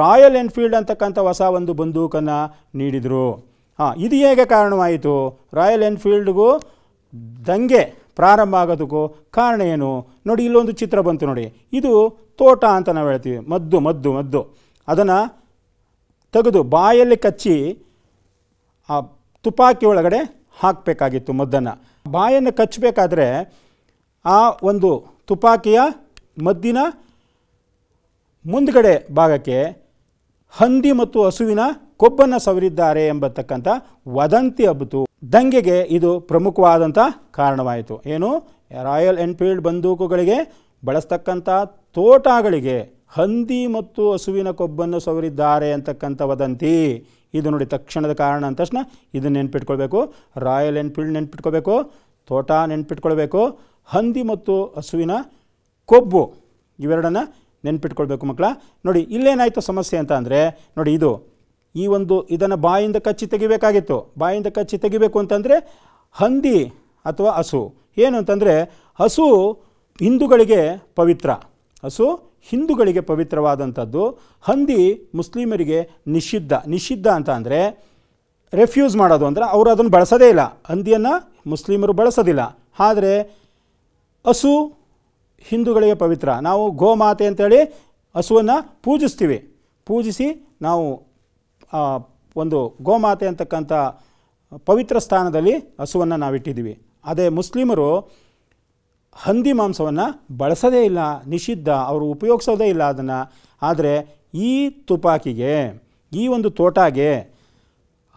ರಾಯಲ್ ಎನ್ಫೀಲ್ಡ್ ಅಂತಕ್ಕಂಥ ಹೊಸ ಒಂದು ಬಂದೂಕನ್ನು ನೀಡಿದರು ಹಾಂ ಇದು ಹೇಗೆ ಕಾರಣವಾಯಿತು ರಾಯಲ್ ಎನ್ಫೀಲ್ಡ್ಗೂ ದಂಗೆ ಪ್ರಾರಂಭ ಆಗೋದಕ್ಕೂ ಕಾರಣ ಏನು ನೋಡಿ ಇಲ್ಲೊಂದು ಚಿತ್ರ ಬಂತು ನೋಡಿ ಇದು ತೋಟ ಅಂತ ನಾವು ಹೇಳ್ತೀವಿ ಮದ್ದು ಮದ್ದು ಮದ್ದು ಅದನ್ನು ತೆಗೆದು ಬಾಯಲ್ಲಿ ಕಚ್ಚಿ ಆ ತುಪಾಕಿ ಒಳಗಡೆ ಹಾಕಬೇಕಾಗಿತ್ತು ಮದ್ದನ್ನು ಬಾಯನ್ನು ಕಚ್ಚಬೇಕಾದ್ರೆ ಆ ಒಂದು ತುಪಾಕಿಯ ಮದ್ದಿನ ಮುಂದ್ಗಡೆ ಭಾಗಕ್ಕೆ ಹಂದಿ ಮತ್ತು ಹಸುವಿನ ಕೊಬ್ಬನ್ನು ಸವರಿದ್ದಾರೆ ಎಂಬತಕ್ಕಂಥ ವದಂತಿ ಹಬ್ಬಿತು ದಂಗೆಗೆ ಇದು ಪ್ರಮುಖವಾದಂಥ ಕಾರಣವಾಯಿತು ಏನು ರಾಯಲ್ ಎನ್ಫೀಲ್ಡ್ ಬಂದೂಕುಗಳಿಗೆ ಬಳಸ್ತಕ್ಕಂಥ ತೋಟಗಳಿಗೆ ಹಂದಿ ಮತ್ತು ಹಸುವಿನ ಕೊಬ್ಬನ್ನು ಸವರಿದ್ದಾರೆ ಅಂತಕ್ಕಂಥ ವದಂತಿ ಇದು ನೋಡಿ ತಕ್ಷಣದ ಕಾರಣ ಅಂದ ತಕ್ಷಣ ಇದನ್ನು ನೆನ್ಪಿಟ್ಕೊಳ್ಬೇಕು ರಾಯಲ್ ಎನ್ಫೀಲ್ಡ್ ನೆನ್ಪಿಟ್ಕೋಬೇಕು ತೋಟ ನೆನ್ಪಿಟ್ಕೊಳ್ಬೇಕು ಹಂದಿ ಮತ್ತು ಹಸುವಿನ ಕೊಬ್ಬು ಇವೆರಡನ್ನು ನೆನ್ಪಿಟ್ಕೊಳ್ಬೇಕು ಮಕ್ಕಳ ನೋಡಿ ಇಲ್ಲೇನಾಯಿತು ಸಮಸ್ಯೆ ಅಂತ ಅಂದರೆ ನೋಡಿ ಇದು ಈ ಒಂದು ಇದನ್ನು ಬಾಯಿಂದ ಕಚ್ಚಿ ತೆಗಿಬೇಕಾಗಿತ್ತು ಬಾಯಿಂದ ಕಚ್ಚಿ ತೆಗಿಬೇಕು ಅಂತಂದರೆ ಹಂದಿ ಅಥವಾ ಹಸು ಏನು ಅಂತಂದರೆ ಹಸು ಹಿಂದೂಗಳಿಗೆ ಪವಿತ್ರ ಹಸು ಹಿಂದೂಗಳಿಗೆ ಪವಿತ್ರವಾದಂಥದ್ದು ಹಂದಿ ಮುಸ್ಲಿಮರಿಗೆ ನಿಷಿದ್ಧ ನಿಷಿದ್ಧ ಅಂತ ಅಂದರೆ ರೆಫ್ಯೂಸ್ ಮಾಡೋದು ಅಂದರೆ ಅವರು ಅದನ್ನು ಬಳಸೋದೇ ಇಲ್ಲ ಹಂದಿಯನ್ನು ಮುಸ್ಲಿಮರು ಬಳಸೋದಿಲ್ಲ ಆದರೆ ಹಸು ಹಿಂದೂಗಳಿಗೆ ಪವಿತ್ರ ನಾವು ಗೋಮಾತೆ ಅಂತೇಳಿ ಹಸುವನ್ನು ಪೂಜಿಸ್ತೀವಿ ಪೂಜಿಸಿ ನಾವು ಒಂದು ಗೋಮಾತೆ ಅಂತಕ್ಕಂಥ ಪವಿತ್ರ ಸ್ಥಾನದಲ್ಲಿ ಹಸುವನ್ನು ಇಟ್ಟಿದ್ದೀವಿ ಅದೇ ಮುಸ್ಲಿಮರು ಹಂದಿ ಮಾಂಸವನ್ನು ಬಳಸೋದೇ ಇಲ್ಲ ನಿಷಿದ್ಧ ಅವರು ಉಪಯೋಗಿಸೋದೇ ಇಲ್ಲ ಅದನ್ನು ಆದರೆ ಈ ತುಪಾಕಿಗೆ ಈ ಒಂದು ತೋಟಾಗೆ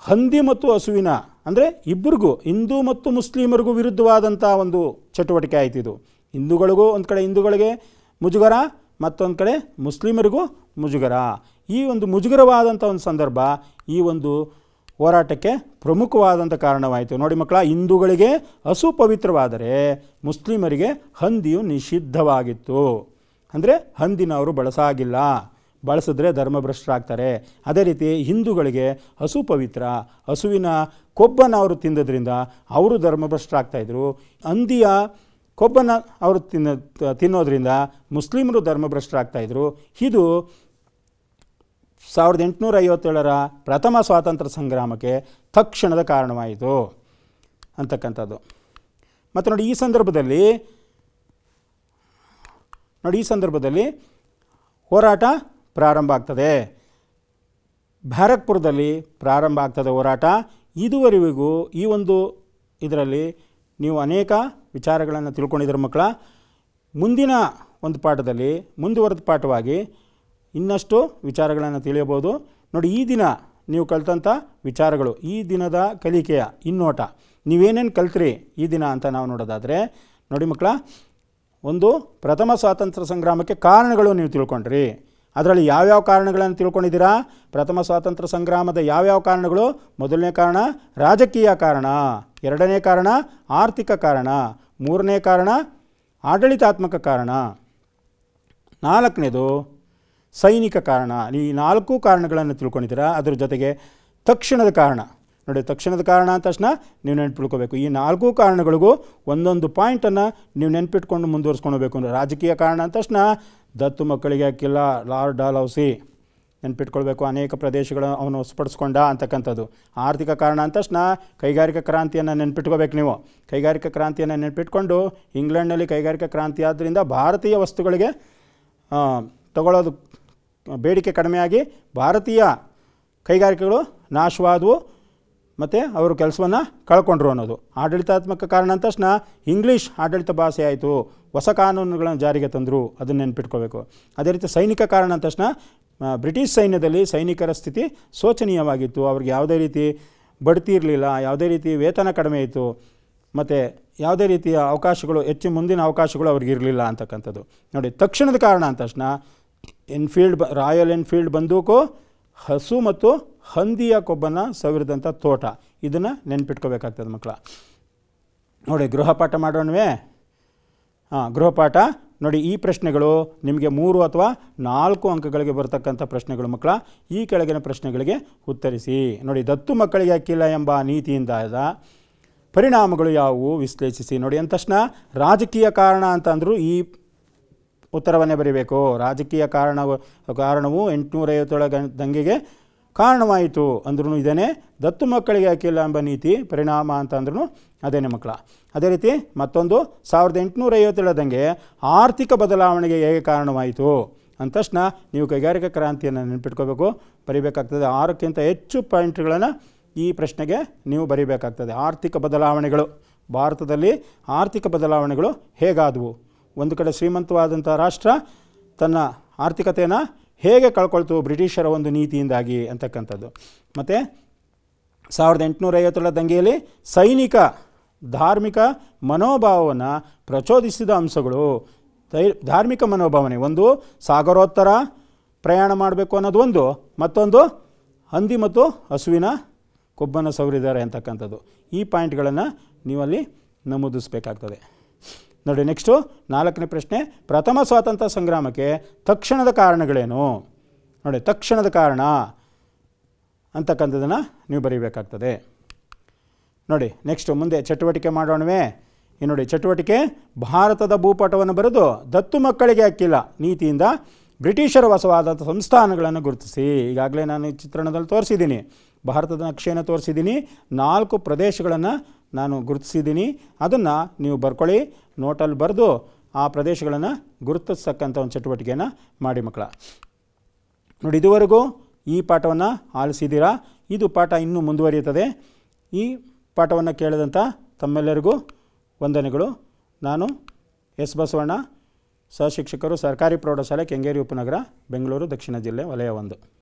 ಹಂದಿ ಮತ್ತು ಹಸುವಿನ ಅಂದರೆ ಇಬ್ಬರಿಗೂ ಹಿಂದೂ ಮತ್ತು ಮುಸ್ಲಿಮರಿಗೂ ವಿರುದ್ಧವಾದಂಥ ಒಂದು ಚಟುವಟಿಕೆ ಆಯಿತು ಇದು ಹಿಂದೂಗಳಿಗೂ ಒಂದು ಕಡೆ ಹಿಂದೂಗಳಿಗೆ ಮುಜುಗರ ಮತ್ತೊಂದು ಕಡೆ ಮುಸ್ಲಿಮರಿಗೂ ಮುಜುಗರ ಈ ಒಂದು ಮುಜುಗರವಾದಂಥ ಒಂದು ಸಂದರ್ಭ ಈ ಒಂದು ಹೋರಾಟಕ್ಕೆ ಪ್ರಮುಖವಾದಂಥ ಕಾರಣವಾಯಿತು ನೋಡಿ ಮಕ್ಕಳ ಹಿಂದೂಗಳಿಗೆ ಹಸು ಪವಿತ್ರವಾದರೆ ಮುಸ್ಲಿಮರಿಗೆ ಹಂದಿಯು ನಿಷಿದ್ಧವಾಗಿತ್ತು ಅಂದರೆ ಹಂದಿನವರು ಬಳಸಾಗಿಲ್ಲ ಬಳಸಿದ್ರೆ ಧರ್ಮಭ್ರಷ್ಟರಾಗ್ತಾರೆ ಅದೇ ರೀತಿ ಹಿಂದೂಗಳಿಗೆ ಹಸು ಪವಿತ್ರ ಹಸುವಿನ ಕೊಬ್ಬನ ಅವರು ತಿಂದದ್ರಿಂದ ಅವರು ಧರ್ಮಭ್ರಷ್ಟರಾಗ್ತಾಯಿದ್ರು ಅಂದಿಯ ಕೊಬ್ಬನ ಅವರು ತಿನ್ನೋ ತಿನ್ನೋದ್ರಿಂದ ಮುಸ್ಲಿಮರು ಧರ್ಮಭ್ರಷ್ಟರಾಗ್ತಾಯಿದ್ರು ಇದು ಸಾವಿರದ ಎಂಟುನೂರ ಐವತ್ತೇಳರ ಪ್ರಥಮ ಸ್ವಾತಂತ್ರ್ಯ ಸಂಗ್ರಾಮಕ್ಕೆ ತಕ್ಷಣದ ಕಾರಣವಾಯಿತು ಅಂತಕ್ಕಂಥದ್ದು ಮತ್ತು ನೋಡಿ ಈ ಸಂದರ್ಭದಲ್ಲಿ ನೋಡಿ ಈ ಸಂದರ್ಭದಲ್ಲಿ ಹೋರಾಟ ಪ್ರಾರಂಭ ಆಗ್ತದೆ ಬ್ಯಾರಕ್ಪುರದಲ್ಲಿ ಪ್ರಾರಂಭ ಆಗ್ತದೆ ಹೋರಾಟ ಇದುವರೆಗೂ ಈ ಒಂದು ಇದರಲ್ಲಿ ನೀವು ಅನೇಕ ವಿಚಾರಗಳನ್ನು ತಿಳ್ಕೊಂಡಿದ್ದರು ಮಕ್ಕಳ ಮುಂದಿನ ಒಂದು ಪಾಠದಲ್ಲಿ ಮುಂದುವರೆದ ಪಾಠವಾಗಿ ಇನ್ನಷ್ಟು ವಿಚಾರಗಳನ್ನು ತಿಳಿಯಬಹುದು ನೋಡಿ ಈ ದಿನ ನೀವು ಕಲಿತಂಥ ವಿಚಾರಗಳು ಈ ದಿನದ ಕಲಿಕೆಯ ಇನ್ನೋಟ ನೀವೇನೇನು ಕಲ್ತ್ರಿ ಈ ದಿನ ಅಂತ ನಾವು ನೋಡೋದಾದರೆ ನೋಡಿ ಮಕ್ಕಳ ಒಂದು ಪ್ರಥಮ ಸ್ವಾತಂತ್ರ್ಯ ಸಂಗ್ರಾಮಕ್ಕೆ ಕಾರಣಗಳು ನೀವು ತಿಳ್ಕೊಂಡ್ರಿ ಅದರಲ್ಲಿ ಯಾವ್ಯಾವ ಕಾರಣಗಳನ್ನು ತಿಳ್ಕೊಂಡಿದ್ದೀರಾ ಪ್ರಥಮ ಸ್ವಾತಂತ್ರ್ಯ ಸಂಗ್ರಾಮದ ಯಾವ್ಯಾವ ಕಾರಣಗಳು ಮೊದಲನೇ ಕಾರಣ ರಾಜಕೀಯ ಕಾರಣ ಎರಡನೇ ಕಾರಣ ಆರ್ಥಿಕ ಕಾರಣ ಮೂರನೇ ಕಾರಣ ಆಡಳಿತಾತ್ಮಕ ಕಾರಣ ನಾಲ್ಕನೇದು ಸೈನಿಕ ಕಾರಣ ಈ ನಾಲ್ಕು ಕಾರಣಗಳನ್ನು ತಿಳ್ಕೊಂಡಿದ್ದೀರಾ ಅದರ ಜೊತೆಗೆ ತಕ್ಷಣದ ಕಾರಣ ನೋಡಿ ತಕ್ಷಣದ ಕಾರಣ ಅಂತ ತಕ್ಷಣ ನೀವು ನೆನ್ಪಿಟ್ಕೋಬೇಕು ಈ ನಾಲ್ಕು ಕಾರಣಗಳಿಗೂ ಒಂದೊಂದು ಪಾಯಿಂಟನ್ನು ನೀವು ನೆನ್ಪಿಟ್ಕೊಂಡು ಮುಂದುವರ್ಸ್ಕೊಳ್ಬೇಕು ರಾಜಕೀಯ ಕಾರಣ ಅಂತ ತಕ್ಷಣ ದತ್ತು ಮಕ್ಕಳಿಗೆ ಕಿಲ್ಲ ಲಾರ್ಡ್ ಡಾಲ್ ಹೌಸಿ ನೆನ್ಪಿಟ್ಕೊಳ್ಬೇಕು ಅನೇಕ ಪ್ರದೇಶಗಳು ಅವನು ಹೊಸಪಡಿಸ್ಕೊಂಡ ಅಂತಕ್ಕಂಥದ್ದು ಆರ್ಥಿಕ ಕಾರಣ ಅಂದ ತಕ್ಷಣ ಕೈಗಾರಿಕಾ ಕ್ರಾಂತಿಯನ್ನು ನೆನ್ಪಿಟ್ಕೋಬೇಕು ನೀವು ಕೈಗಾರಿಕಾ ಕ್ರಾಂತಿಯನ್ನು ನೆನ್ಪಿಟ್ಕೊಂಡು ಇಂಗ್ಲೆಂಡ್ನಲ್ಲಿ ಕೈಗಾರಿಕಾ ಕ್ರಾಂತಿ ಆದ್ದರಿಂದ ಭಾರತೀಯ ವಸ್ತುಗಳಿಗೆ ತಗೊಳ್ಳೋದು ಬೇಡಿಕೆ ಕಡಿಮೆಯಾಗಿ ಭಾರತೀಯ ಕೈಗಾರಿಕೆಗಳು ನಾಶವಾದವು ಮತ್ತು ಅವರು ಕೆಲಸವನ್ನು ಕಳ್ಕೊಂಡ್ರು ಅನ್ನೋದು ಆಡಳಿತಾತ್ಮಕ ಕಾರಣ ಅಂದ ತಕ್ಷಣ ಇಂಗ್ಲೀಷ್ ಆಡಳಿತ ಭಾಷೆ ಆಯಿತು ಹೊಸ ಕಾನೂನುಗಳನ್ನು ಜಾರಿಗೆ ತಂದರು ಅದನ್ನು ನೆನ್ಪಿಟ್ಕೋಬೇಕು ಅದೇ ರೀತಿ ಸೈನಿಕ ಕಾರಣ ಅಂದ ತಕ್ಷಣ ಬ್ರಿಟಿಷ್ ಸೈನ್ಯದಲ್ಲಿ ಸೈನಿಕರ ಸ್ಥಿತಿ ಶೋಚನೀಯವಾಗಿತ್ತು ಅವ್ರಿಗೆ ಯಾವುದೇ ರೀತಿ ಬಡ್ತಿ ಇರಲಿಲ್ಲ ಯಾವುದೇ ರೀತಿ ವೇತನ ಕಡಿಮೆ ಇತ್ತು ಮತ್ತು ಯಾವುದೇ ರೀತಿಯ ಅವಕಾಶಗಳು ಹೆಚ್ಚು ಮುಂದಿನ ಅವಕಾಶಗಳು ಅವ್ರಿಗೆ ಇರಲಿಲ್ಲ ಅಂತಕ್ಕಂಥದ್ದು ನೋಡಿ ತಕ್ಷಣದ ಕಾರಣ ಅಂದ ತಕ್ಷಣ ಎನ್ಫೀಲ್ಡ್ ರಾಯಲ್ ಎನ್ಫೀಲ್ಡ್ ಬಂದೂಕು ಹಸು ಮತ್ತು ಹಂದಿಯ ಕೊಬ್ಬನ ಸವಿರಿದಂಥ ತೋಟ ಇದನ್ನು ನೆನ್ಪಿಟ್ಕೋಬೇಕಾಗ್ತದೆ ಮಕ್ಕಳ ನೋಡಿ ಗೃಹಪಾಠ ಮಾಡೋಣವೇ ಹಾಂ ಗೃಹಪಾಠ ನೋಡಿ ಈ ಪ್ರಶ್ನೆಗಳು ನಿಮಗೆ ಮೂರು ಅಥವಾ ನಾಲ್ಕು ಅಂಕಗಳಿಗೆ ಬರತಕ್ಕಂಥ ಪ್ರಶ್ನೆಗಳು ಮಕ್ಕಳ ಈ ಕೆಳಗಿನ ಪ್ರಶ್ನೆಗಳಿಗೆ ಉತ್ತರಿಸಿ ನೋಡಿ ದತ್ತು ಮಕ್ಕಳಿಗೆ ಹಾಕಿಲ್ಲ ಎಂಬ ನೀತಿಯಿಂದಾದ ಪರಿಣಾಮಗಳು ಯಾವುವು ವಿಶ್ಲೇಷಿಸಿ ನೋಡಿ ಅಂದ ತಕ್ಷಣ ರಾಜಕೀಯ ಕಾರಣ ಅಂತಂದರೂ ಈ ಉತ್ತರವನ್ನೇ ಬರೀಬೇಕು ರಾಜಕೀಯ ಕಾರಣ ಕಾರಣವು ಎಂಟುನೂರೈವತ್ತೇಳ ದಂಗೆಗೆ ಕಾರಣವಾಯಿತು ಅಂದ್ರೂ ಇದನ್ನೇ ದತ್ತು ಮಕ್ಕಳಿಗೆ ಹಾಕಿಲ್ಲ ಎಂಬ ನೀತಿ ಪರಿಣಾಮ ಅಂತ ಅಂದ್ರೂ ಅದೇನೇ ಮಕ್ಕಳ ಅದೇ ರೀತಿ ಮತ್ತೊಂದು ಸಾವಿರದ ಎಂಟುನೂರ ದಂಗೆ ಆರ್ಥಿಕ ಬದಲಾವಣೆಗೆ ಹೇಗೆ ಕಾರಣವಾಯಿತು ಅಂದ ತಕ್ಷಣ ನೀವು ಕೈಗಾರಿಕಾ ಕ್ರಾಂತಿಯನ್ನು ನೆನಪಿಟ್ಕೋಬೇಕು ಬರೀಬೇಕಾಗ್ತದೆ ಆರಕ್ಕಿಂತ ಹೆಚ್ಚು ಪಾಯಿಂಟ್ಗಳನ್ನು ಈ ಪ್ರಶ್ನೆಗೆ ನೀವು ಬರೀಬೇಕಾಗ್ತದೆ ಆರ್ಥಿಕ ಬದಲಾವಣೆಗಳು ಭಾರತದಲ್ಲಿ ಆರ್ಥಿಕ ಬದಲಾವಣೆಗಳು ಹೇಗಾದವು ಒಂದು ಕಡೆ ಶ್ರೀಮಂತವಾದಂಥ ರಾಷ್ಟ್ರ ತನ್ನ ಆರ್ಥಿಕತೆಯನ್ನು ಹೇಗೆ ಕಳ್ಕೊಳ್ತು ಬ್ರಿಟಿಷರ ಒಂದು ನೀತಿಯಿಂದಾಗಿ ಅಂತಕ್ಕಂಥದ್ದು ಮತ್ತು ಸಾವಿರದ ಎಂಟುನೂರ ಐವತ್ತೊಳ ದಂಗೆಯಲ್ಲಿ ಸೈನಿಕ ಧಾರ್ಮಿಕ ಮನೋಭಾವವನ್ನು ಪ್ರಚೋದಿಸಿದ ಅಂಶಗಳು ಧಾರ್ಮಿಕ ಮನೋಭಾವನೆ ಒಂದು ಸಾಗರೋತ್ತರ ಪ್ರಯಾಣ ಮಾಡಬೇಕು ಅನ್ನೋದು ಒಂದು ಮತ್ತೊಂದು ಹಂದಿ ಮತ್ತು ಹಸುವಿನ ಕೊಬ್ಬನ ಸವರಿದ್ದಾರೆ ಅಂತಕ್ಕಂಥದ್ದು ಈ ಪಾಯಿಂಟ್ಗಳನ್ನು ನೀವಲ್ಲಿ ನಮೂದಿಸ್ಬೇಕಾಗ್ತದೆ ನೋಡಿ ನೆಕ್ಸ್ಟು ನಾಲ್ಕನೇ ಪ್ರಶ್ನೆ ಪ್ರಥಮ ಸ್ವಾತಂತ್ರ್ಯ ಸಂಗ್ರಾಮಕ್ಕೆ ತಕ್ಷಣದ ಕಾರಣಗಳೇನು ನೋಡಿ ತಕ್ಷಣದ ಕಾರಣ ಅಂತಕ್ಕಂಥದ್ದನ್ನು ನೀವು ಬರೀಬೇಕಾಗ್ತದೆ ನೋಡಿ ನೆಕ್ಸ್ಟು ಮುಂದೆ ಚಟುವಟಿಕೆ ಮಾಡೋಣವೇ ಈ ನೋಡಿ ಚಟುವಟಿಕೆ ಭಾರತದ ಭೂಪಟವನ್ನು ಬರೆದು ದತ್ತು ಮಕ್ಕಳಿಗೆ ಅಕ್ಕಿಲ್ಲ ನೀತಿಯಿಂದ ಬ್ರಿಟಿಷರ ವಸವಾದಂಥ ಸಂಸ್ಥಾನಗಳನ್ನು ಗುರುತಿಸಿ ಈಗಾಗಲೇ ನಾನು ಈ ಚಿತ್ರಣದಲ್ಲಿ ತೋರಿಸಿದ್ದೀನಿ ಭಾರತದ ನಕ್ಷೆಯನ್ನು ತೋರಿಸಿದ್ದೀನಿ ನಾಲ್ಕು ಪ್ರದೇಶಗಳನ್ನು ನಾನು ಗುರುತಿಸಿದ್ದೀನಿ ಅದನ್ನು ನೀವು ಬರ್ಕೊಳ್ಳಿ ನೋಟಲ್ಲಿ ಬರೆದು ಆ ಪ್ರದೇಶಗಳನ್ನು ಗುರುತಿಸ್ತಕ್ಕಂಥ ಒಂದು ಚಟುವಟಿಕೆಯನ್ನು ಮಾಡಿ ಮಕ್ಕಳ ನೋಡಿ ಇದುವರೆಗೂ ಈ ಪಾಠವನ್ನು ಆಲಿಸಿದ್ದೀರಾ ಇದು ಪಾಠ ಇನ್ನೂ ಮುಂದುವರಿಯುತ್ತದೆ ಈ ಪಾಠವನ್ನು ಕೇಳಿದಂಥ ತಮ್ಮೆಲ್ಲರಿಗೂ ವಂದನೆಗಳು ನಾನು ಎಸ್ ಬಸವಣ್ಣ ಸಹಶಿಕ್ಷಕರು ಸರ್ಕಾರಿ ಪ್ರೌಢಶಾಲೆ ಕೆಂಗೇರಿ ಉಪನಗರ ಬೆಂಗಳೂರು ದಕ್ಷಿಣ ಜಿಲ್ಲೆ ವಲಯ ಒಂದು